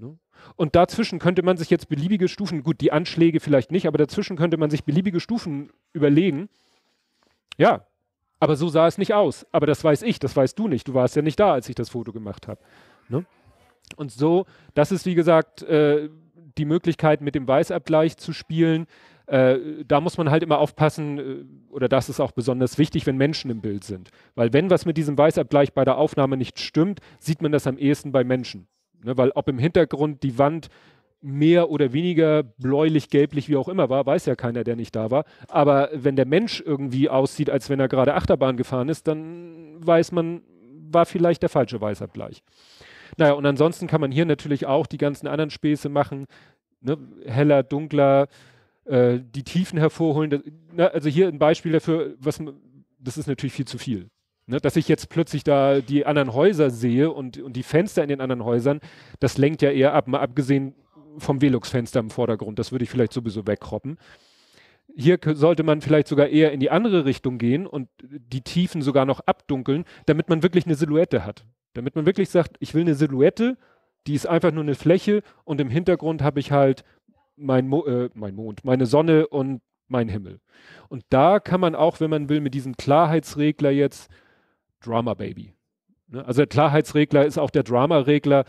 Ne? Und dazwischen könnte man sich jetzt beliebige Stufen, gut, die Anschläge vielleicht nicht, aber dazwischen könnte man sich beliebige Stufen überlegen. Ja, aber so sah es nicht aus. Aber das weiß ich, das weißt du nicht. Du warst ja nicht da, als ich das Foto gemacht habe. Ne? Und so, das ist wie gesagt äh, die Möglichkeit, mit dem Weißabgleich zu spielen. Äh, da muss man halt immer aufpassen, äh, oder das ist auch besonders wichtig, wenn Menschen im Bild sind. Weil wenn was mit diesem Weißabgleich bei der Aufnahme nicht stimmt, sieht man das am ehesten bei Menschen. Ne, weil ob im Hintergrund die Wand mehr oder weniger bläulich, gelblich, wie auch immer war, weiß ja keiner, der nicht da war. Aber wenn der Mensch irgendwie aussieht, als wenn er gerade Achterbahn gefahren ist, dann weiß man, war vielleicht der falsche Weißabgleich. Naja, und ansonsten kann man hier natürlich auch die ganzen anderen Späße machen. Ne? Heller, dunkler, äh, die Tiefen hervorholen. Das, na, ne, also hier ein Beispiel dafür, was das ist natürlich viel zu viel. Ne, dass ich jetzt plötzlich da die anderen Häuser sehe und, und die Fenster in den anderen Häusern, das lenkt ja eher ab, mal abgesehen vom Velux-Fenster im Vordergrund. Das würde ich vielleicht sowieso wegkroppen. Hier sollte man vielleicht sogar eher in die andere Richtung gehen und die Tiefen sogar noch abdunkeln, damit man wirklich eine Silhouette hat. Damit man wirklich sagt, ich will eine Silhouette, die ist einfach nur eine Fläche und im Hintergrund habe ich halt mein, Mo äh, mein Mond, meine Sonne und mein Himmel. Und da kann man auch, wenn man will, mit diesem Klarheitsregler jetzt Drama Baby. Ne? Also der Klarheitsregler ist auch der Drama-Regler.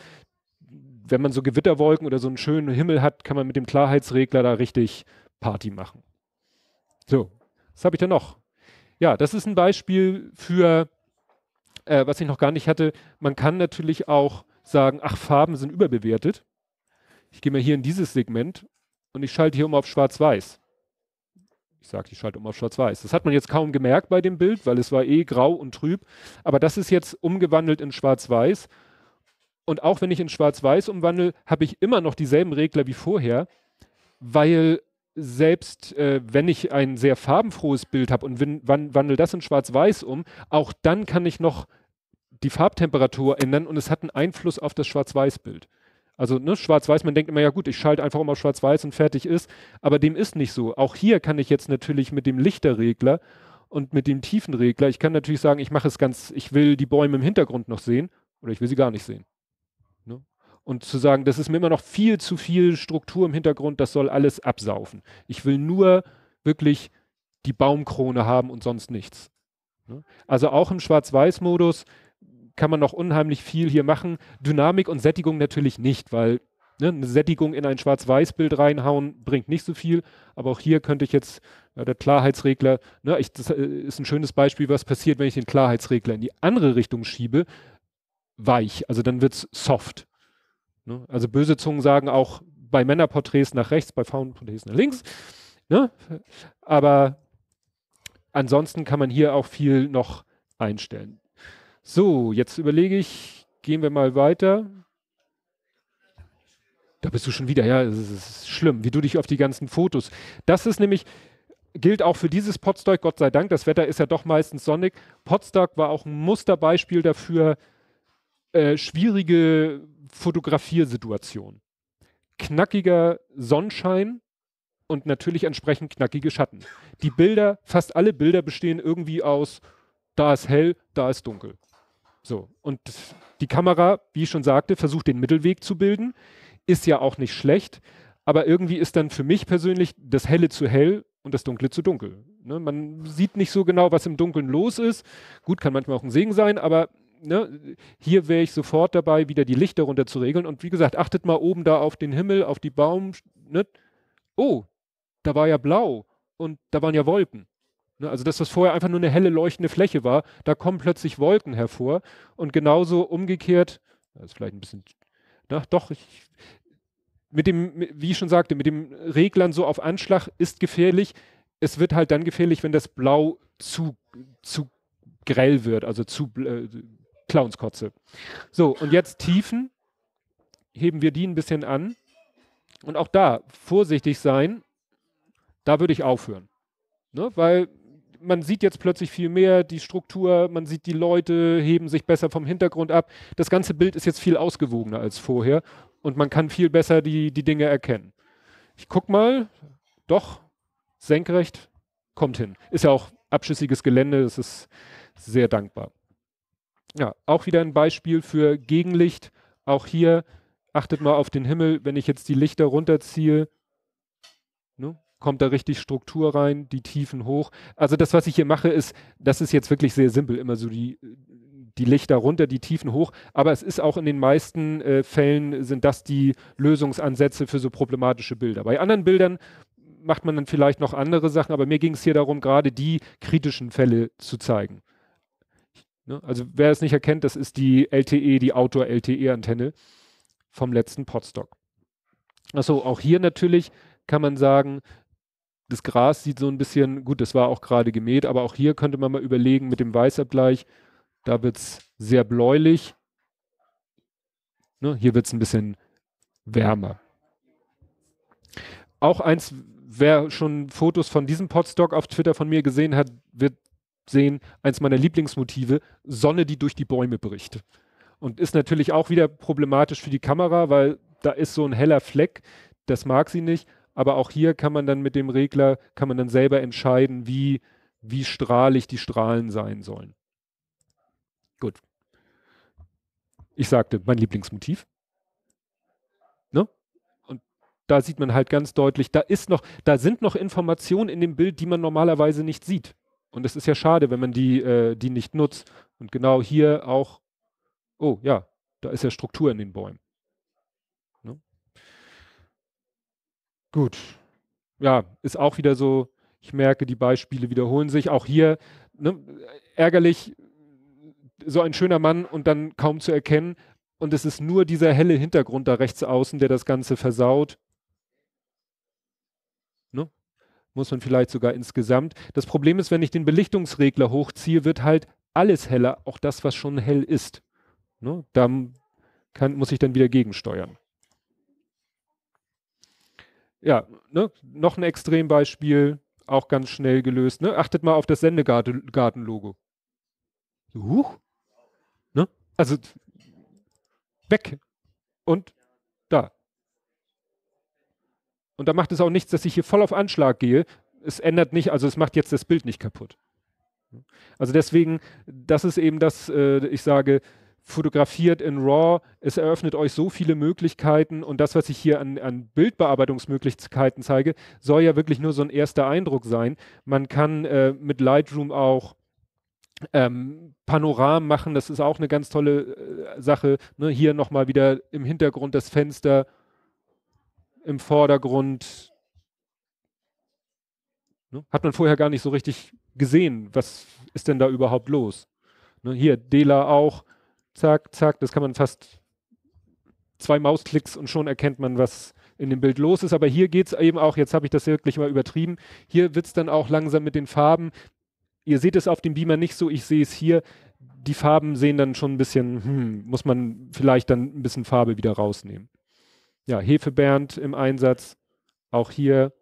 Wenn man so Gewitterwolken oder so einen schönen Himmel hat, kann man mit dem Klarheitsregler da richtig Party machen. So, was habe ich da noch? Ja, das ist ein Beispiel für, äh, was ich noch gar nicht hatte. Man kann natürlich auch sagen, ach, Farben sind überbewertet. Ich gehe mal hier in dieses Segment und ich schalte hier um auf Schwarz-Weiß ich sage, ich schalte um auf schwarz-weiß. Das hat man jetzt kaum gemerkt bei dem Bild, weil es war eh grau und trüb. Aber das ist jetzt umgewandelt in schwarz-weiß. Und auch wenn ich in schwarz-weiß umwandle, habe ich immer noch dieselben Regler wie vorher, weil selbst äh, wenn ich ein sehr farbenfrohes Bild habe und win, wandle das in schwarz-weiß um, auch dann kann ich noch die Farbtemperatur ändern und es hat einen Einfluss auf das Schwarz-Weiß-Bild. Also ne, schwarz-weiß, man denkt immer, ja gut, ich schalte einfach immer schwarz-weiß und fertig ist. Aber dem ist nicht so. Auch hier kann ich jetzt natürlich mit dem Lichterregler und mit dem Tiefenregler, ich kann natürlich sagen, ich mache es ganz, ich will die Bäume im Hintergrund noch sehen oder ich will sie gar nicht sehen. Ne? Und zu sagen, das ist mir immer noch viel zu viel Struktur im Hintergrund, das soll alles absaufen. Ich will nur wirklich die Baumkrone haben und sonst nichts. Ne? Also auch im Schwarz-Weiß-Modus kann man noch unheimlich viel hier machen. Dynamik und Sättigung natürlich nicht, weil ne, eine Sättigung in ein Schwarz-Weiß-Bild reinhauen bringt nicht so viel. Aber auch hier könnte ich jetzt, ja, der Klarheitsregler, ne, ich, das äh, ist ein schönes Beispiel, was passiert, wenn ich den Klarheitsregler in die andere Richtung schiebe. Weich, also dann wird es soft. Ne? Also böse Zungen sagen auch bei Männerporträts nach rechts, bei Frauenporträts nach links. Ne? Aber ansonsten kann man hier auch viel noch einstellen. So, jetzt überlege ich, gehen wir mal weiter. Da bist du schon wieder, ja, es ist schlimm, wie du dich auf die ganzen Fotos. Das ist nämlich, gilt auch für dieses Potsdok, Gott sei Dank, das Wetter ist ja doch meistens sonnig. Potsdok war auch ein Musterbeispiel dafür, äh, schwierige Fotografiersituation. Knackiger Sonnenschein und natürlich entsprechend knackige Schatten. Die Bilder, fast alle Bilder bestehen irgendwie aus, da ist hell, da ist dunkel. So, und die Kamera, wie ich schon sagte, versucht den Mittelweg zu bilden, ist ja auch nicht schlecht, aber irgendwie ist dann für mich persönlich das Helle zu hell und das Dunkle zu dunkel. Ne? Man sieht nicht so genau, was im Dunkeln los ist. Gut, kann manchmal auch ein Segen sein, aber Ne, hier wäre ich sofort dabei, wieder die Lichter runter zu regeln. Und wie gesagt, achtet mal oben da auf den Himmel, auf die Baum. Ne? Oh, da war ja blau und da waren ja Wolken. Ne, also dass das vorher einfach nur eine helle leuchtende Fläche war, da kommen plötzlich Wolken hervor und genauso umgekehrt, das ist vielleicht ein bisschen, na, doch, ich, mit dem, wie ich schon sagte, mit dem Reglern so auf Anschlag ist gefährlich. Es wird halt dann gefährlich, wenn das Blau zu, zu grell wird, also zu äh, Clownskotze. So, und jetzt Tiefen, heben wir die ein bisschen an. Und auch da vorsichtig sein, da würde ich aufhören. Ne? Weil man sieht jetzt plötzlich viel mehr, die Struktur, man sieht die Leute heben sich besser vom Hintergrund ab. Das ganze Bild ist jetzt viel ausgewogener als vorher und man kann viel besser die, die Dinge erkennen. Ich guck mal, doch, senkrecht, kommt hin. Ist ja auch abschüssiges Gelände, das ist sehr dankbar. Ja, auch wieder ein Beispiel für Gegenlicht. Auch hier achtet mal auf den Himmel, wenn ich jetzt die Lichter runterziehe kommt da richtig Struktur rein, die Tiefen hoch. Also das, was ich hier mache, ist, das ist jetzt wirklich sehr simpel, immer so die, die Lichter runter, die Tiefen hoch. Aber es ist auch in den meisten äh, Fällen sind das die Lösungsansätze für so problematische Bilder. Bei anderen Bildern macht man dann vielleicht noch andere Sachen, aber mir ging es hier darum, gerade die kritischen Fälle zu zeigen. Ne? Also wer es nicht erkennt, das ist die LTE, die Outdoor-LTE-Antenne vom letzten Podstock. Achso, auch hier natürlich kann man sagen, das Gras sieht so ein bisschen, gut, das war auch gerade gemäht, aber auch hier könnte man mal überlegen mit dem Weißabgleich, da wird es sehr bläulich. Ne, hier wird es ein bisschen wärmer. Auch eins, wer schon Fotos von diesem Podstock auf Twitter von mir gesehen hat, wird sehen, eins meiner Lieblingsmotive, Sonne, die durch die Bäume bricht. Und ist natürlich auch wieder problematisch für die Kamera, weil da ist so ein heller Fleck, das mag sie nicht. Aber auch hier kann man dann mit dem Regler, kann man dann selber entscheiden, wie, wie strahlig die Strahlen sein sollen. Gut. Ich sagte, mein Lieblingsmotiv. Ne? Und da sieht man halt ganz deutlich, da ist noch, da sind noch Informationen in dem Bild, die man normalerweise nicht sieht. Und es ist ja schade, wenn man die, äh, die nicht nutzt. Und genau hier auch, oh ja, da ist ja Struktur in den Bäumen. Gut. Ja, ist auch wieder so, ich merke, die Beispiele wiederholen sich. Auch hier ne, ärgerlich, so ein schöner Mann und dann kaum zu erkennen. Und es ist nur dieser helle Hintergrund da rechts außen, der das Ganze versaut. Ne? Muss man vielleicht sogar insgesamt. Das Problem ist, wenn ich den Belichtungsregler hochziehe, wird halt alles heller, auch das, was schon hell ist. Ne? Da kann, muss ich dann wieder gegensteuern ja, ne, noch ein Extrembeispiel, auch ganz schnell gelöst. Ne? Achtet mal auf das Sendegarten-Logo. Huch. Ne? Also weg. Und da. Und da macht es auch nichts, dass ich hier voll auf Anschlag gehe. Es ändert nicht, also es macht jetzt das Bild nicht kaputt. Also deswegen, das ist eben das, äh, ich sage, fotografiert in RAW, es eröffnet euch so viele Möglichkeiten und das, was ich hier an, an Bildbearbeitungsmöglichkeiten zeige, soll ja wirklich nur so ein erster Eindruck sein. Man kann äh, mit Lightroom auch ähm, Panoramen machen, das ist auch eine ganz tolle äh, Sache. Ne? Hier nochmal wieder im Hintergrund das Fenster, im Vordergrund. Ne? Hat man vorher gar nicht so richtig gesehen, was ist denn da überhaupt los? Ne? Hier, Dela auch, Zack, zack, das kann man fast zwei Mausklicks und schon erkennt man, was in dem Bild los ist. Aber hier geht es eben auch, jetzt habe ich das wirklich mal übertrieben, hier wird es dann auch langsam mit den Farben. Ihr seht es auf dem Beamer nicht so, ich sehe es hier. Die Farben sehen dann schon ein bisschen, hm, muss man vielleicht dann ein bisschen Farbe wieder rausnehmen. Ja, Hefebernd im Einsatz, auch hier.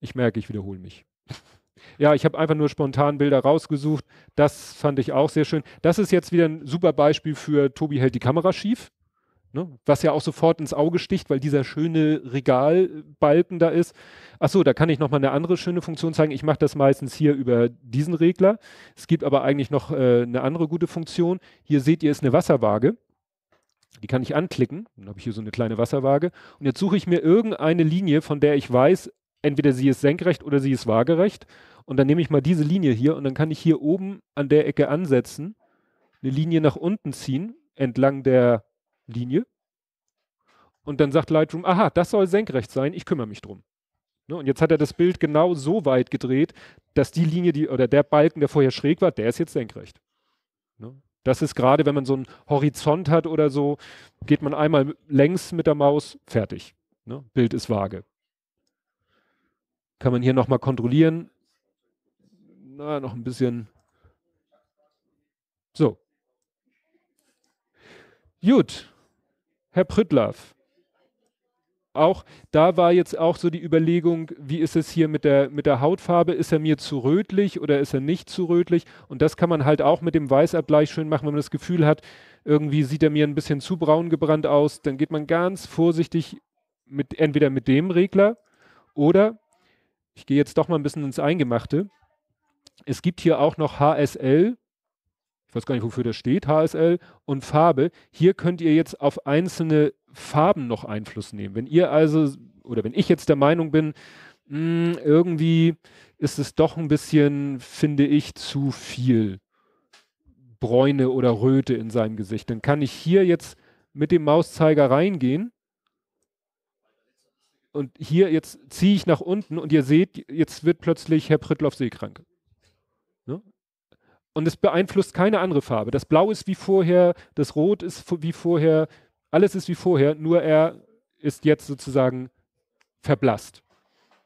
Ich merke, ich wiederhole mich. Ja, ich habe einfach nur spontan Bilder rausgesucht. Das fand ich auch sehr schön. Das ist jetzt wieder ein super Beispiel für Tobi hält die Kamera schief. Ne? Was ja auch sofort ins Auge sticht, weil dieser schöne Regalbalken da ist. Achso, da kann ich nochmal eine andere schöne Funktion zeigen. Ich mache das meistens hier über diesen Regler. Es gibt aber eigentlich noch äh, eine andere gute Funktion. Hier seht ihr, ist eine Wasserwaage. Die kann ich anklicken. Dann habe ich hier so eine kleine Wasserwaage. Und jetzt suche ich mir irgendeine Linie, von der ich weiß, entweder sie ist senkrecht oder sie ist waagerecht. Und dann nehme ich mal diese Linie hier und dann kann ich hier oben an der Ecke ansetzen, eine Linie nach unten ziehen, entlang der Linie. Und dann sagt Lightroom, aha, das soll senkrecht sein, ich kümmere mich drum. Ne? Und jetzt hat er das Bild genau so weit gedreht, dass die Linie, die, oder der Balken, der vorher schräg war, der ist jetzt senkrecht. Ne? Das ist gerade, wenn man so einen Horizont hat oder so, geht man einmal längs mit der Maus, fertig. Ne? Bild ist vage. Kann man hier nochmal kontrollieren, na, noch ein bisschen. So. Gut. Herr Prüttlaff. Auch da war jetzt auch so die Überlegung, wie ist es hier mit der, mit der Hautfarbe? Ist er mir zu rötlich oder ist er nicht zu rötlich? Und das kann man halt auch mit dem Weißabgleich schön machen, wenn man das Gefühl hat, irgendwie sieht er mir ein bisschen zu braun gebrannt aus. Dann geht man ganz vorsichtig mit, entweder mit dem Regler oder ich gehe jetzt doch mal ein bisschen ins Eingemachte es gibt hier auch noch HSL. Ich weiß gar nicht, wofür das steht, HSL und Farbe. Hier könnt ihr jetzt auf einzelne Farben noch Einfluss nehmen. Wenn ihr also, oder wenn ich jetzt der Meinung bin, mh, hm, irgendwie ist es doch ein bisschen, finde ich, zu viel Bräune oder Röte in seinem Gesicht, dann kann ich hier jetzt mit dem Mauszeiger reingehen und hier jetzt ziehe ich nach unten und ihr seht, jetzt wird plötzlich Herr Prittloff seekrank. Ne? Und es beeinflusst keine andere Farbe. Das Blau ist wie vorher, das Rot ist wie vorher, alles ist wie vorher, nur er ist jetzt sozusagen verblasst.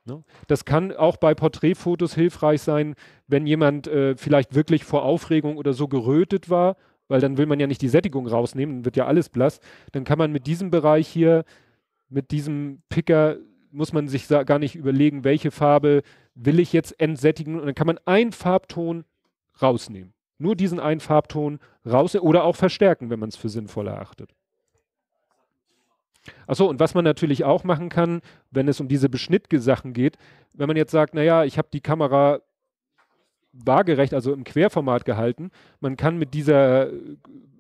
Ne? Das kann auch bei Porträtfotos hilfreich sein, wenn jemand äh, vielleicht wirklich vor Aufregung oder so gerötet war, weil dann will man ja nicht die Sättigung rausnehmen, dann wird ja alles blass. Dann kann man mit diesem Bereich hier, mit diesem Picker muss man sich gar nicht überlegen, welche Farbe will ich jetzt entsättigen. Und dann kann man einen Farbton rausnehmen. Nur diesen einen Farbton rausnehmen oder auch verstärken, wenn man es für sinnvoll erachtet. Achso, und was man natürlich auch machen kann, wenn es um diese Beschnittgesachen geht, wenn man jetzt sagt, naja, ich habe die Kamera waagerecht, also im Querformat gehalten, man kann mit dieser äh,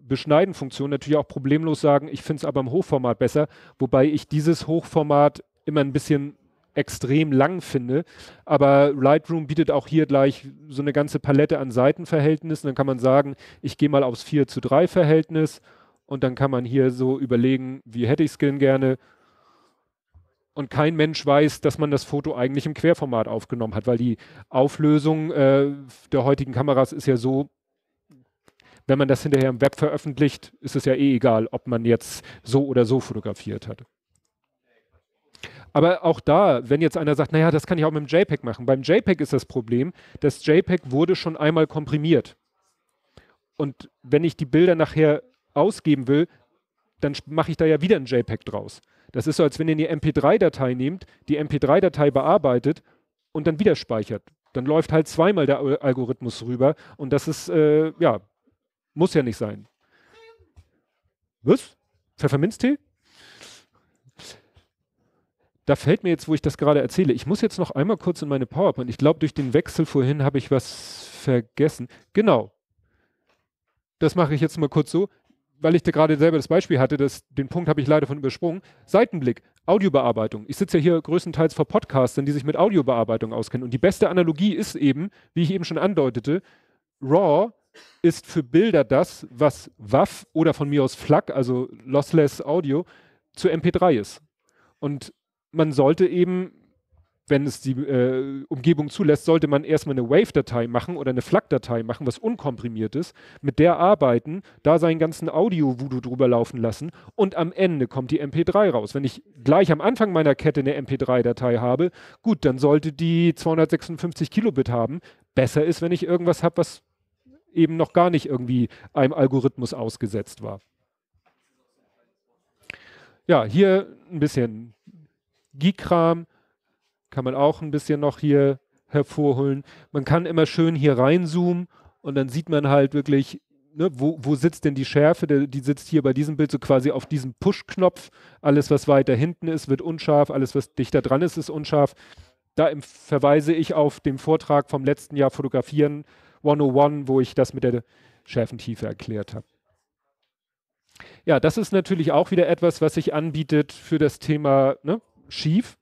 Beschneiden-Funktion natürlich auch problemlos sagen, ich finde es aber im Hochformat besser, wobei ich dieses Hochformat immer ein bisschen extrem lang finde. Aber Lightroom bietet auch hier gleich so eine ganze Palette an Seitenverhältnissen. Dann kann man sagen, ich gehe mal aufs 4 zu 3 Verhältnis und dann kann man hier so überlegen, wie hätte ich es gerne. Und kein Mensch weiß, dass man das Foto eigentlich im Querformat aufgenommen hat, weil die Auflösung äh, der heutigen Kameras ist ja so, wenn man das hinterher im Web veröffentlicht, ist es ja eh egal, ob man jetzt so oder so fotografiert hat. Aber auch da, wenn jetzt einer sagt, naja, das kann ich auch mit dem JPEG machen. Beim JPEG ist das Problem, das JPEG wurde schon einmal komprimiert. Und wenn ich die Bilder nachher ausgeben will, dann mache ich da ja wieder ein JPEG draus. Das ist so, als wenn ihr eine MP3-Datei nehmt, die MP3-Datei bearbeitet und dann wieder speichert. Dann läuft halt zweimal der Algorithmus rüber und das ist, äh, ja, muss ja nicht sein. Was? Pfefferminztee? da fällt mir jetzt, wo ich das gerade erzähle, ich muss jetzt noch einmal kurz in meine PowerPoint. Ich glaube, durch den Wechsel vorhin habe ich was vergessen. Genau. Das mache ich jetzt mal kurz so, weil ich da gerade selber das Beispiel hatte, das, den Punkt habe ich leider von übersprungen. Seitenblick, Audiobearbeitung. Ich sitze ja hier größtenteils vor Podcastern, die sich mit Audiobearbeitung auskennen. Und die beste Analogie ist eben, wie ich eben schon andeutete, RAW ist für Bilder das, was WAV oder von mir aus FLAC, also Lossless Audio, zu MP3 ist. Und man sollte eben, wenn es die äh, Umgebung zulässt, sollte man erstmal eine Wave-Datei machen oder eine FLAC-Datei machen, was unkomprimiert ist, mit der arbeiten, da seinen ganzen Audio-Voodoo drüber laufen lassen und am Ende kommt die MP3 raus. Wenn ich gleich am Anfang meiner Kette eine MP3-Datei habe, gut, dann sollte die 256 Kilobit haben. Besser ist, wenn ich irgendwas habe, was eben noch gar nicht irgendwie einem Algorithmus ausgesetzt war. Ja, hier ein bisschen geek kann man auch ein bisschen noch hier hervorholen. Man kann immer schön hier reinzoomen und dann sieht man halt wirklich, ne, wo, wo sitzt denn die Schärfe? Der, die sitzt hier bei diesem Bild so quasi auf diesem Push-Knopf. Alles, was weiter hinten ist, wird unscharf. Alles, was dichter dran ist, ist unscharf. Da verweise ich auf den Vortrag vom letzten Jahr Fotografieren 101, wo ich das mit der Schärfentiefe erklärt habe. Ja, das ist natürlich auch wieder etwas, was sich anbietet für das Thema ne, schief.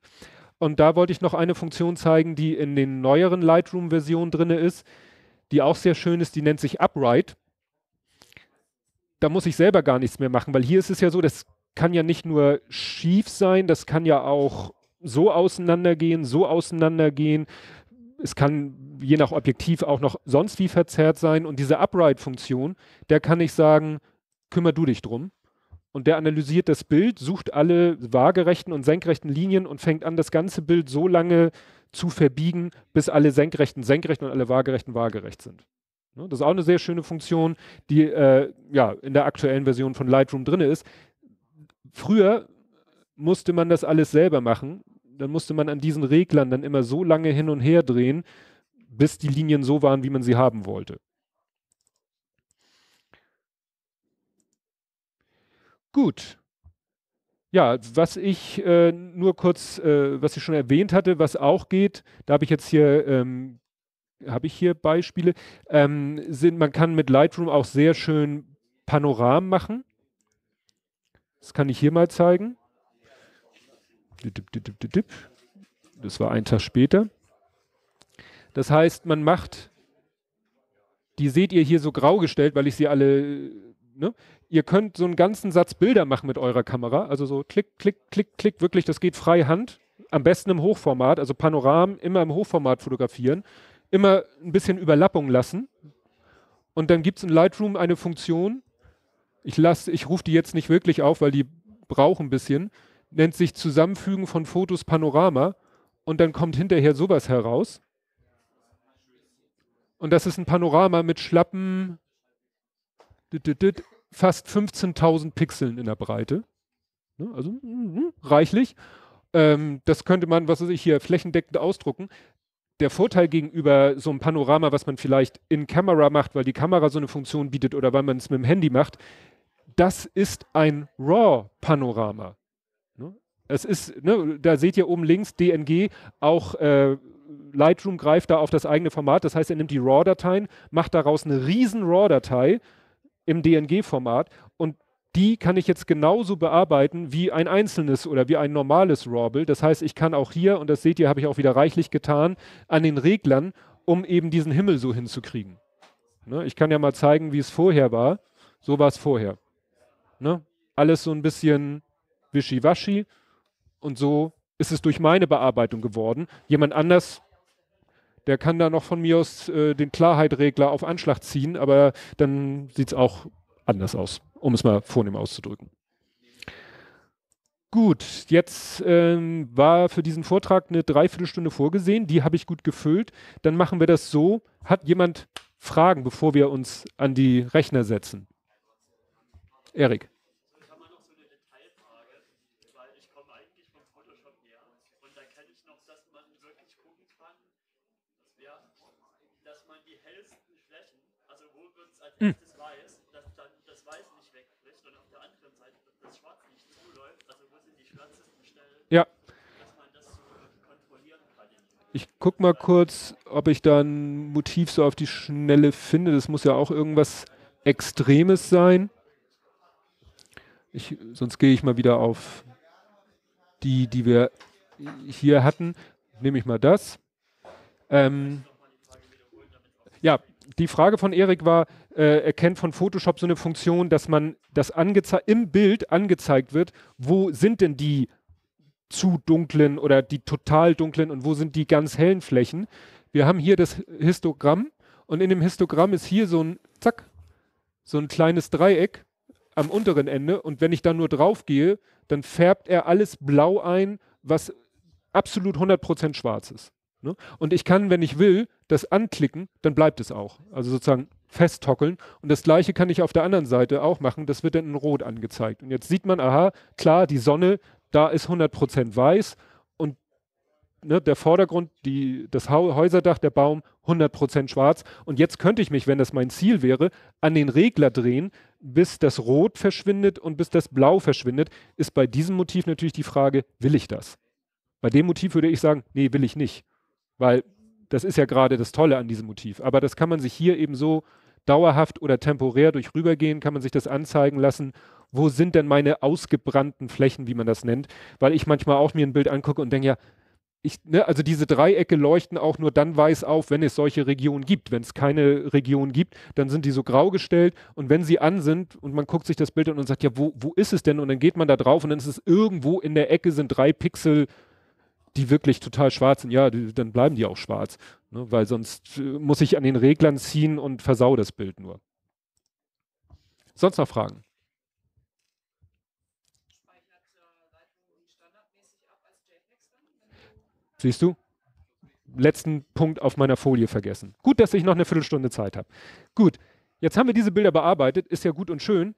Und da wollte ich noch eine Funktion zeigen, die in den neueren Lightroom-Versionen drin ist, die auch sehr schön ist, die nennt sich Upright. Da muss ich selber gar nichts mehr machen, weil hier ist es ja so, das kann ja nicht nur schief sein, das kann ja auch so auseinandergehen, so auseinandergehen. Es kann je nach Objektiv auch noch sonst wie verzerrt sein. Und diese Upright-Funktion, da kann ich sagen, kümmer du dich drum. Und der analysiert das Bild, sucht alle waagerechten und senkrechten Linien und fängt an, das ganze Bild so lange zu verbiegen, bis alle senkrechten senkrecht und alle waagerechten waagerecht sind. Ne, das ist auch eine sehr schöne Funktion, die äh, ja, in der aktuellen Version von Lightroom drin ist. Früher musste man das alles selber machen. Dann musste man an diesen Reglern dann immer so lange hin und her drehen, bis die Linien so waren, wie man sie haben wollte. Gut. Ja, was ich äh, nur kurz, äh, was ich schon erwähnt hatte, was auch geht, da habe ich jetzt hier, ähm, habe ich hier Beispiele, ähm, sind, man kann mit Lightroom auch sehr schön Panoramen machen. Das kann ich hier mal zeigen. Das war ein Tag später. Das heißt, man macht, die seht ihr hier so grau gestellt, weil ich sie alle, ne? ihr könnt so einen ganzen Satz Bilder machen mit eurer Kamera. Also so klick, klick, klick, klick, wirklich, das geht frei Hand. Am besten im Hochformat, also Panoram immer im Hochformat fotografieren, immer ein bisschen Überlappung lassen. Und dann gibt es in Lightroom eine Funktion, ich, lass, ich rufe die jetzt nicht wirklich auf, weil die braucht ein bisschen, nennt sich Zusammenfügen von Fotos Panorama. Und dann kommt hinterher sowas heraus. Und das ist ein Panorama mit schlappen fast 15.000 Pixeln in der Breite. Ne? Also mm, mm, reichlich. Ähm, das könnte man, was weiß ich, hier flächendeckend ausdrucken. Der Vorteil gegenüber so einem Panorama, was man vielleicht in Kamera macht, weil die Kamera so eine Funktion bietet oder weil man es mit dem Handy macht, das ist ein RAW-Panorama. Ne? Es ist, ne, da seht ihr oben links DNG, auch äh, Lightroom greift da auf das eigene Format. Das heißt, er nimmt die RAW-Dateien, macht daraus eine riesen RAW-Datei, im DNG-Format und die kann ich jetzt genauso bearbeiten wie ein einzelnes oder wie ein normales Rawbild. Das heißt, ich kann auch hier, und das seht ihr, habe ich auch wieder reichlich getan, an den Reglern, um eben diesen Himmel so hinzukriegen. Ne? Ich kann ja mal zeigen, wie es vorher war. So war es vorher. Ne? Alles so ein bisschen wischiwaschi und so ist es durch meine Bearbeitung geworden. Jemand anders der kann da noch von mir aus äh, den Klarheitregler auf Anschlag ziehen, aber dann sieht es auch anders aus, um es mal vornehm auszudrücken. Gut, jetzt ähm, war für diesen Vortrag eine Dreiviertelstunde vorgesehen, die habe ich gut gefüllt. Dann machen wir das so. Hat jemand Fragen, bevor wir uns an die Rechner setzen? Erik. steilsten Flächen, also wo wir uns als hm. erstes weiß, dass dann das Weiß nicht wegbricht und auf der anderen Seite das Schwarz nicht zuläuft, also wo sind die schwärzesten Stellen, ja. dass man das so kontrollieren kann. Ich guck mal kurz, ob ich da ein Motiv so auf die Schnelle finde. Das muss ja auch irgendwas Extremes sein. Ich, sonst gehe ich mal wieder auf die, die wir hier hatten. Nehme ich mal das. Ähm, ja, die Frage von Erik war, äh, kennt von Photoshop so eine Funktion, dass man das im Bild angezeigt wird, wo sind denn die zu dunklen oder die total dunklen und wo sind die ganz hellen Flächen? Wir haben hier das Histogramm und in dem Histogramm ist hier so ein, zack, so ein kleines Dreieck am unteren Ende und wenn ich da nur drauf gehe, dann färbt er alles blau ein, was absolut 100% schwarz ist. Ne? Und ich kann, wenn ich will, das anklicken, dann bleibt es auch. Also sozusagen festtockeln. Und das gleiche kann ich auf der anderen Seite auch machen. Das wird dann in Rot angezeigt. Und jetzt sieht man, aha, klar, die Sonne, da ist 100% weiß und ne, der Vordergrund, die, das Häuserdach, der Baum 100% schwarz. Und jetzt könnte ich mich, wenn das mein Ziel wäre, an den Regler drehen, bis das Rot verschwindet und bis das Blau verschwindet. Ist bei diesem Motiv natürlich die Frage, will ich das? Bei dem Motiv würde ich sagen, nee, will ich nicht. Weil das ist ja gerade das Tolle an diesem Motiv. Aber das kann man sich hier eben so dauerhaft oder temporär durch rübergehen, kann man sich das anzeigen lassen. Wo sind denn meine ausgebrannten Flächen, wie man das nennt? Weil ich manchmal auch mir ein Bild angucke und denke, ja, ich, ne, also diese Dreiecke leuchten auch nur dann weiß auf, wenn es solche Regionen gibt. Wenn es keine Region gibt, dann sind die so grau gestellt und wenn sie an sind und man guckt sich das Bild an und sagt, ja, wo, wo ist es denn? Und dann geht man da drauf und dann ist es irgendwo in der Ecke sind drei Pixel die wirklich total schwarz sind, ja, die, dann bleiben die auch schwarz. Ne? Weil sonst äh, muss ich an den Reglern ziehen und versau das Bild nur. Sonst noch Fragen? Siehst du? Letzten Punkt auf meiner Folie vergessen. Gut, dass ich noch eine Viertelstunde Zeit habe. Gut, jetzt haben wir diese Bilder bearbeitet, ist ja gut und schön,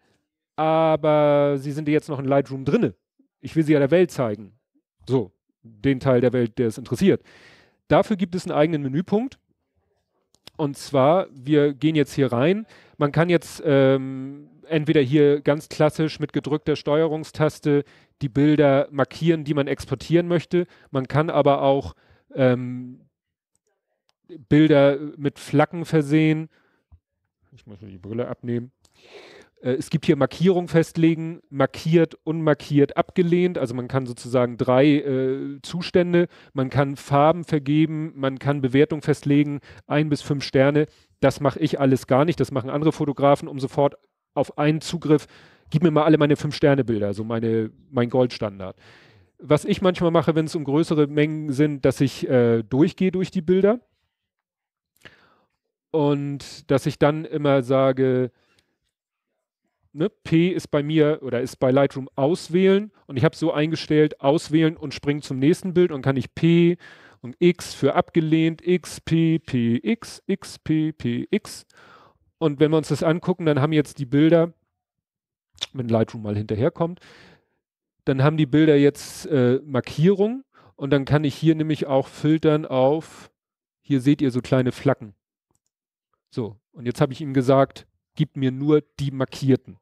aber sie sind jetzt noch in Lightroom drinne. Ich will sie ja der Welt zeigen. So, den Teil der Welt, der es interessiert. Dafür gibt es einen eigenen Menüpunkt. Und zwar, wir gehen jetzt hier rein. Man kann jetzt ähm, entweder hier ganz klassisch mit gedrückter Steuerungstaste die Bilder markieren, die man exportieren möchte. Man kann aber auch ähm, Bilder mit Flaggen versehen. Ich muss mir die Brille abnehmen. Äh, es gibt hier Markierung festlegen, markiert, unmarkiert, abgelehnt. Also man kann sozusagen drei äh, Zustände, man kann Farben vergeben, man kann Bewertung festlegen, ein bis fünf Sterne. Das mache ich alles gar nicht, das machen andere Fotografen, um sofort auf einen Zugriff, gib mir mal alle meine Fünf-Sterne-Bilder, so meine, mein Goldstandard. Was ich manchmal mache, wenn es um größere Mengen sind, dass ich äh, durchgehe durch die Bilder und dass ich dann immer sage, ne, P ist bei mir oder ist bei Lightroom auswählen und ich habe so eingestellt, auswählen und springen zum nächsten Bild und kann ich P und X für abgelehnt, X, P, P, X, X, P, P, X. Und wenn wir uns das angucken, dann haben jetzt die Bilder, wenn Lightroom mal hinterherkommt, dann haben die Bilder jetzt äh, Markierung und dann kann ich hier nämlich auch filtern auf, hier seht ihr so kleine Flaggen. So, und jetzt habe ich ihm gesagt, gib mir nur die markierten.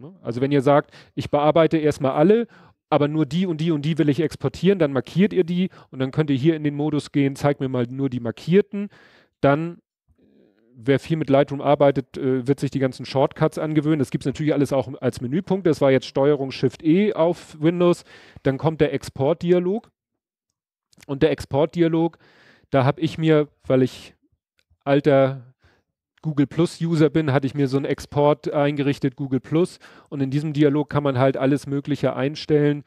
Ne? Also wenn ihr sagt, ich bearbeite erstmal alle, aber nur die und die und die will ich exportieren, dann markiert ihr die und dann könnt ihr hier in den Modus gehen, zeigt mir mal nur die markierten. Dann, äh, wer viel mit Lightroom arbeitet, äh, wird sich die ganzen Shortcuts angewöhnen. Das gibt es natürlich alles auch als Menüpunkt. Das war jetzt Steuerung Shift E auf Windows. Dann kommt der Exportdialog. Und der Exportdialog, da habe ich mir, weil ich alter Google Plus User bin, hatte ich mir so einen Export eingerichtet, Google Plus. Und in diesem Dialog kann man halt alles Mögliche einstellen.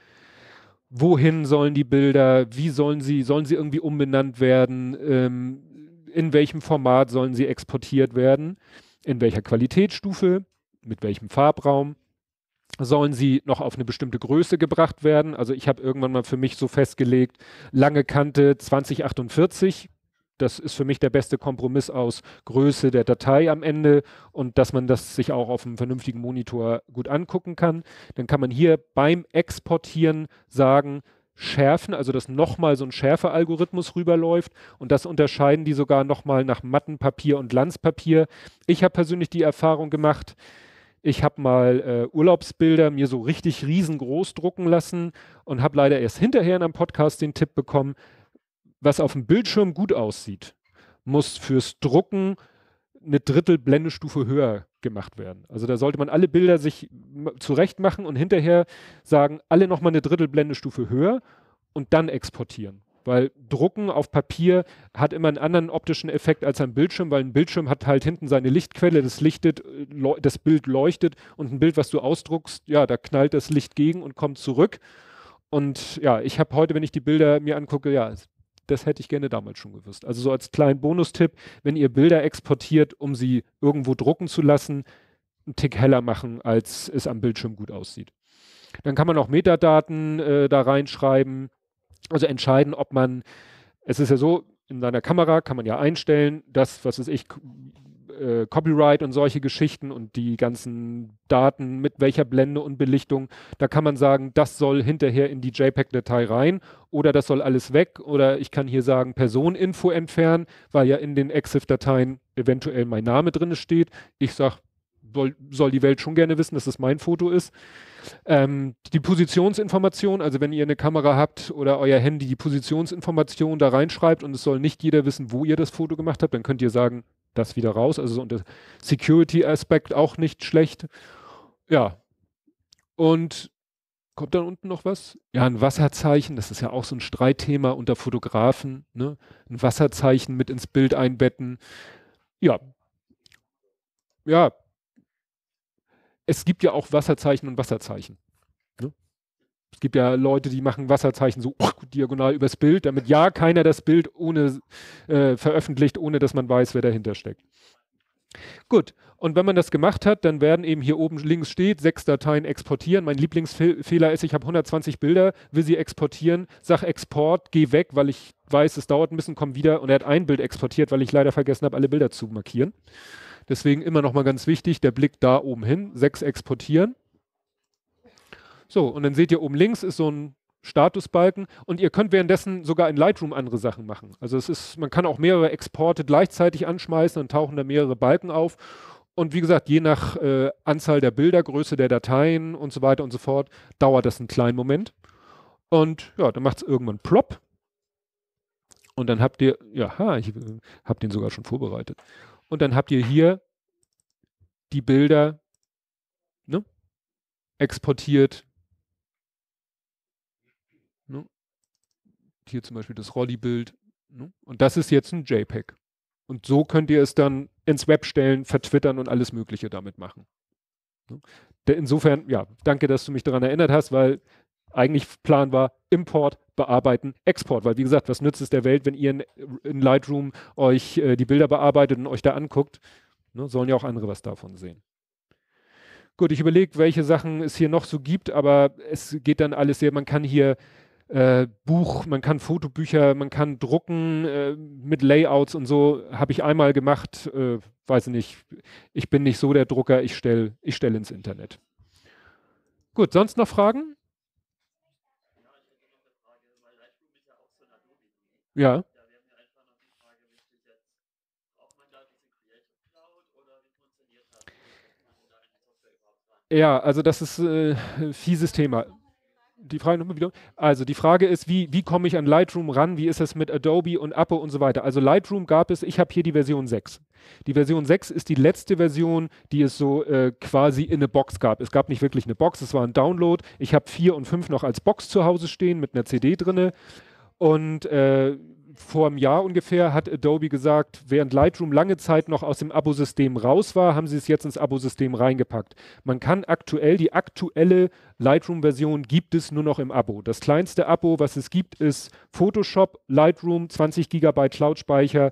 Wohin sollen die Bilder? Wie sollen sie, sollen sie irgendwie umbenannt werden? Ähm, in welchem Format sollen sie exportiert werden? In welcher Qualitätsstufe? Mit welchem Farbraum? Sollen sie noch auf eine bestimmte Größe gebracht werden? Also ich habe irgendwann mal für mich so festgelegt, lange Kante 2048 das ist für mich der beste Kompromiss aus Größe der Datei am Ende und dass man das sich auch auf einem vernünftigen Monitor gut angucken kann. Dann kann man hier beim Exportieren sagen, schärfen, also dass nochmal so ein schärfer algorithmus rüberläuft und das unterscheiden die sogar nochmal nach Mattenpapier und Glanzpapier. Ich habe persönlich die Erfahrung gemacht, ich habe mal äh, Urlaubsbilder mir so richtig riesengroß drucken lassen und habe leider erst hinterher in einem Podcast den Tipp bekommen, was auf dem Bildschirm gut aussieht, muss fürs Drucken eine Drittel Blendestufe höher gemacht werden. Also da sollte man alle Bilder sich zurecht machen und hinterher sagen, alle nochmal eine Drittel Blendestufe höher und dann exportieren. Weil Drucken auf Papier hat immer einen anderen optischen Effekt als ein Bildschirm, weil ein Bildschirm hat halt hinten seine Lichtquelle, das lichtet, äh, das Bild leuchtet und ein Bild, was du ausdruckst, ja, da knallt das Licht gegen und kommt zurück. Und ja, ich habe heute, wenn ich die Bilder mir angucke, ja, das hätte ich gerne damals schon gewusst. Also so als kleinen Bonustipp, wenn ihr Bilder exportiert, um sie irgendwo drucken zu lassen, einen Tick heller machen, als es am Bildschirm gut aussieht. Dann kann man auch Metadaten äh, da reinschreiben, also entscheiden, ob man, es ist ja so, in seiner Kamera kann man ja einstellen, das, was weiß ich, äh, Copyright und solche Geschichten und die ganzen Daten mit welcher Blende und Belichtung, da kann man sagen, das soll hinterher in die JPEG-Datei rein oder das soll alles weg oder ich kann hier sagen Personeninfo entfernen, weil ja in den EXIF-Dateien eventuell mein Name drin steht. Ich sage, soll, soll, die Welt schon gerne wissen, dass es das mein Foto ist. Ähm, die Positionsinformation, also wenn ihr eine Kamera habt oder euer Handy die Positionsinformation da reinschreibt und es soll nicht jeder wissen, wo ihr das Foto gemacht habt, dann könnt ihr sagen, das wieder raus. Also so der Security-Aspekt auch nicht schlecht. Ja. Und kommt dann unten noch was? Ja, ein Wasserzeichen, das ist ja auch so ein Streitthema unter Fotografen, ne? Ein Wasserzeichen mit ins Bild einbetten. Ja. Ja. Es gibt ja auch Wasserzeichen und Wasserzeichen. Es gibt ja Leute, die machen Wasserzeichen so uh, diagonal übers Bild, damit ja keiner das Bild ohne äh, veröffentlicht, ohne dass man weiß, wer dahinter steckt. Gut, und wenn man das gemacht hat, dann werden eben hier oben links steht, sechs Dateien exportieren. Mein Lieblingsfehler ist, ich habe 120 Bilder, will sie exportieren, sag Export, geh weg, weil ich weiß, es dauert ein bisschen, komm wieder und er hat ein Bild exportiert, weil ich leider vergessen habe, alle Bilder zu markieren. Deswegen immer nochmal ganz wichtig, der Blick da oben hin, sechs exportieren. So, und dann seht ihr oben links ist so ein Statusbalken und ihr könnt währenddessen sogar in Lightroom andere Sachen machen. Also es ist, man kann auch mehrere Exporte gleichzeitig anschmeißen, und tauchen da mehrere Balken auf. Und wie gesagt, je nach äh, Anzahl der Bilder, Größe der Dateien und so weiter und so fort, dauert das einen kleinen Moment. Und ja, dann macht es irgendwann plopp. Und dann habt ihr, ja, ha, ich äh, habe den sogar schon vorbereitet. Und dann habt ihr hier die Bilder ne, exportiert, hier zum Beispiel das Rolli-Bild. Ne? Und das ist jetzt ein JPEG. Und so könnt ihr es dann ins Web stellen, vertwittern und alles Mögliche damit machen. Ne? Insofern, ja, danke, dass du mich daran erinnert hast, weil eigentlich Plan war, Import, bearbeiten, Export. Weil wie gesagt, was nützt es der Welt, wenn ihr in, in Lightroom euch äh, die Bilder bearbeitet und euch da anguckt? Ne? Sollen ja auch andere was davon sehen. Gut, ich überlege, welche Sachen es hier noch so gibt, aber es geht dann alles sehr, man kann hier äh, Buch, man kann Fotobücher, man kann drucken äh, mit Layouts und so. Habe ich einmal gemacht, äh, weiß nicht, ich bin nicht so der Drucker, ich stelle ich stell ins Internet. Gut, sonst noch Fragen? Ja. Ja, also das ist äh, ein fieses Thema die Frage nochmal wieder. Also die Frage ist, wie, wie komme ich an Lightroom ran? Wie ist das mit Adobe und Apple und so weiter? Also Lightroom gab es, ich habe hier die Version 6. Die Version 6 ist die letzte Version, die es so äh, quasi in eine Box gab. Es gab nicht wirklich eine Box, es war ein Download. Ich habe 4 und 5 noch als Box zu Hause stehen mit einer CD drinne. Und äh, vor einem Jahr ungefähr hat Adobe gesagt, während Lightroom lange Zeit noch aus dem Abosystem raus war, haben sie es jetzt ins Abosystem reingepackt. Man kann aktuell, die aktuelle Lightroom-Version gibt es nur noch im Abo. Das kleinste Abo, was es gibt, ist Photoshop, Lightroom, 20 GB Cloud-Speicher,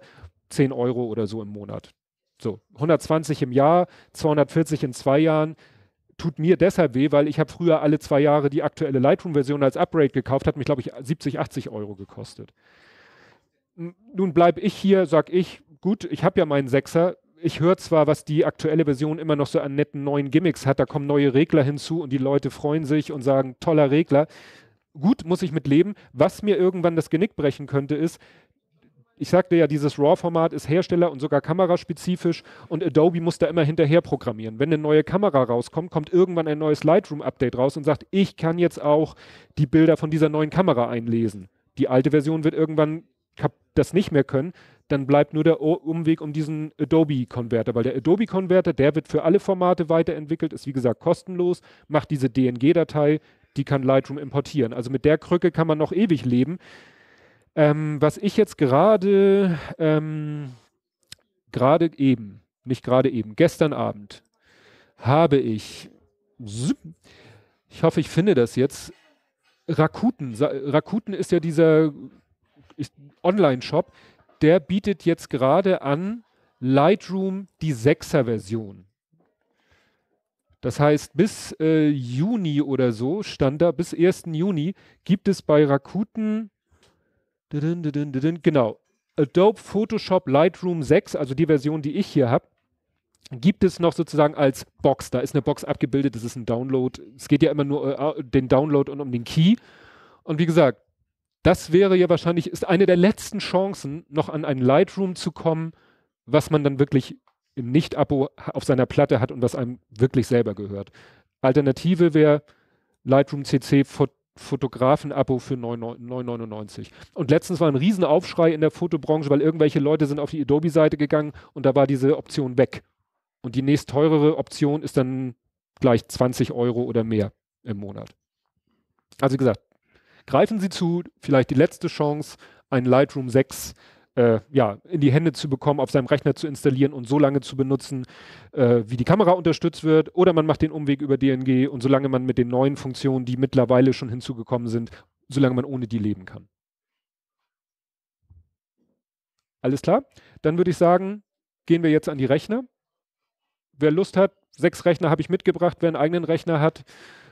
10 Euro oder so im Monat. So, 120 im Jahr, 240 in zwei Jahren tut mir deshalb weh, weil ich habe früher alle zwei Jahre die aktuelle Lightroom-Version als Upgrade gekauft, hat mich, glaube ich, 70, 80 Euro gekostet nun bleibe ich hier, sag ich, gut, ich habe ja meinen Sechser. Ich höre zwar, was die aktuelle Version immer noch so an netten neuen Gimmicks hat, da kommen neue Regler hinzu und die Leute freuen sich und sagen, toller Regler. Gut, muss ich mit leben. Was mir irgendwann das Genick brechen könnte, ist, ich sagte ja, dieses RAW-Format ist Hersteller- und sogar kameraspezifisch und Adobe muss da immer hinterher programmieren. Wenn eine neue Kamera rauskommt, kommt irgendwann ein neues Lightroom-Update raus und sagt, ich kann jetzt auch die Bilder von dieser neuen Kamera einlesen. Die alte Version wird irgendwann das nicht mehr können, dann bleibt nur der Umweg um diesen adobe converter weil der adobe converter der wird für alle Formate weiterentwickelt, ist wie gesagt kostenlos, macht diese DNG-Datei, die kann Lightroom importieren. Also mit der Krücke kann man noch ewig leben. Ähm, was ich jetzt gerade, ähm, gerade eben, nicht gerade eben, gestern Abend habe ich, ich hoffe, ich finde das jetzt, Rakuten. Rakuten ist ja dieser Online-Shop, der bietet jetzt gerade an Lightroom die 6er Version. Das heißt, bis äh, Juni oder so stand da, bis 1. Juni gibt es bei Rakuten, genau, Adobe Photoshop Lightroom 6, also die Version, die ich hier habe, gibt es noch sozusagen als Box. Da ist eine Box abgebildet, das ist ein Download. Es geht ja immer nur äh, den Download und um den Key. Und wie gesagt, das wäre ja wahrscheinlich, ist eine der letzten Chancen, noch an ein Lightroom zu kommen, was man dann wirklich im Nicht-Abo auf seiner Platte hat und was einem wirklich selber gehört. Alternative wäre Lightroom CC Fotografen-Abo für 9,99. Und letztens war ein Riesenaufschrei in der Fotobranche, weil irgendwelche Leute sind auf die Adobe-Seite gegangen und da war diese Option weg. Und die nächst teurere Option ist dann gleich 20 Euro oder mehr im Monat. Also wie gesagt, Greifen Sie zu, vielleicht die letzte Chance, einen Lightroom 6 äh, ja, in die Hände zu bekommen, auf seinem Rechner zu installieren und so lange zu benutzen, äh, wie die Kamera unterstützt wird. Oder man macht den Umweg über DNG und solange man mit den neuen Funktionen, die mittlerweile schon hinzugekommen sind, solange man ohne die leben kann. Alles klar? Dann würde ich sagen, gehen wir jetzt an die Rechner. Wer Lust hat, sechs Rechner habe ich mitgebracht. Wer einen eigenen Rechner hat,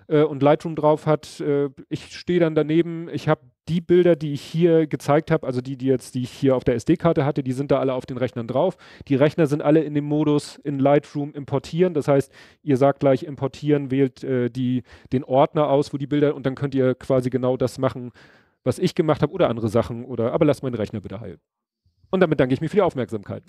äh, und Lightroom drauf hat. Äh, ich stehe dann daneben, ich habe die Bilder, die ich hier gezeigt habe, also die, die jetzt, die ich hier auf der SD-Karte hatte, die sind da alle auf den Rechnern drauf. Die Rechner sind alle in dem Modus in Lightroom importieren. Das heißt, ihr sagt gleich importieren, wählt äh, die, den Ordner aus, wo die Bilder und dann könnt ihr quasi genau das machen, was ich gemacht habe oder andere Sachen oder aber lasst meinen Rechner bitte heilen. Und damit danke ich mir für die Aufmerksamkeit.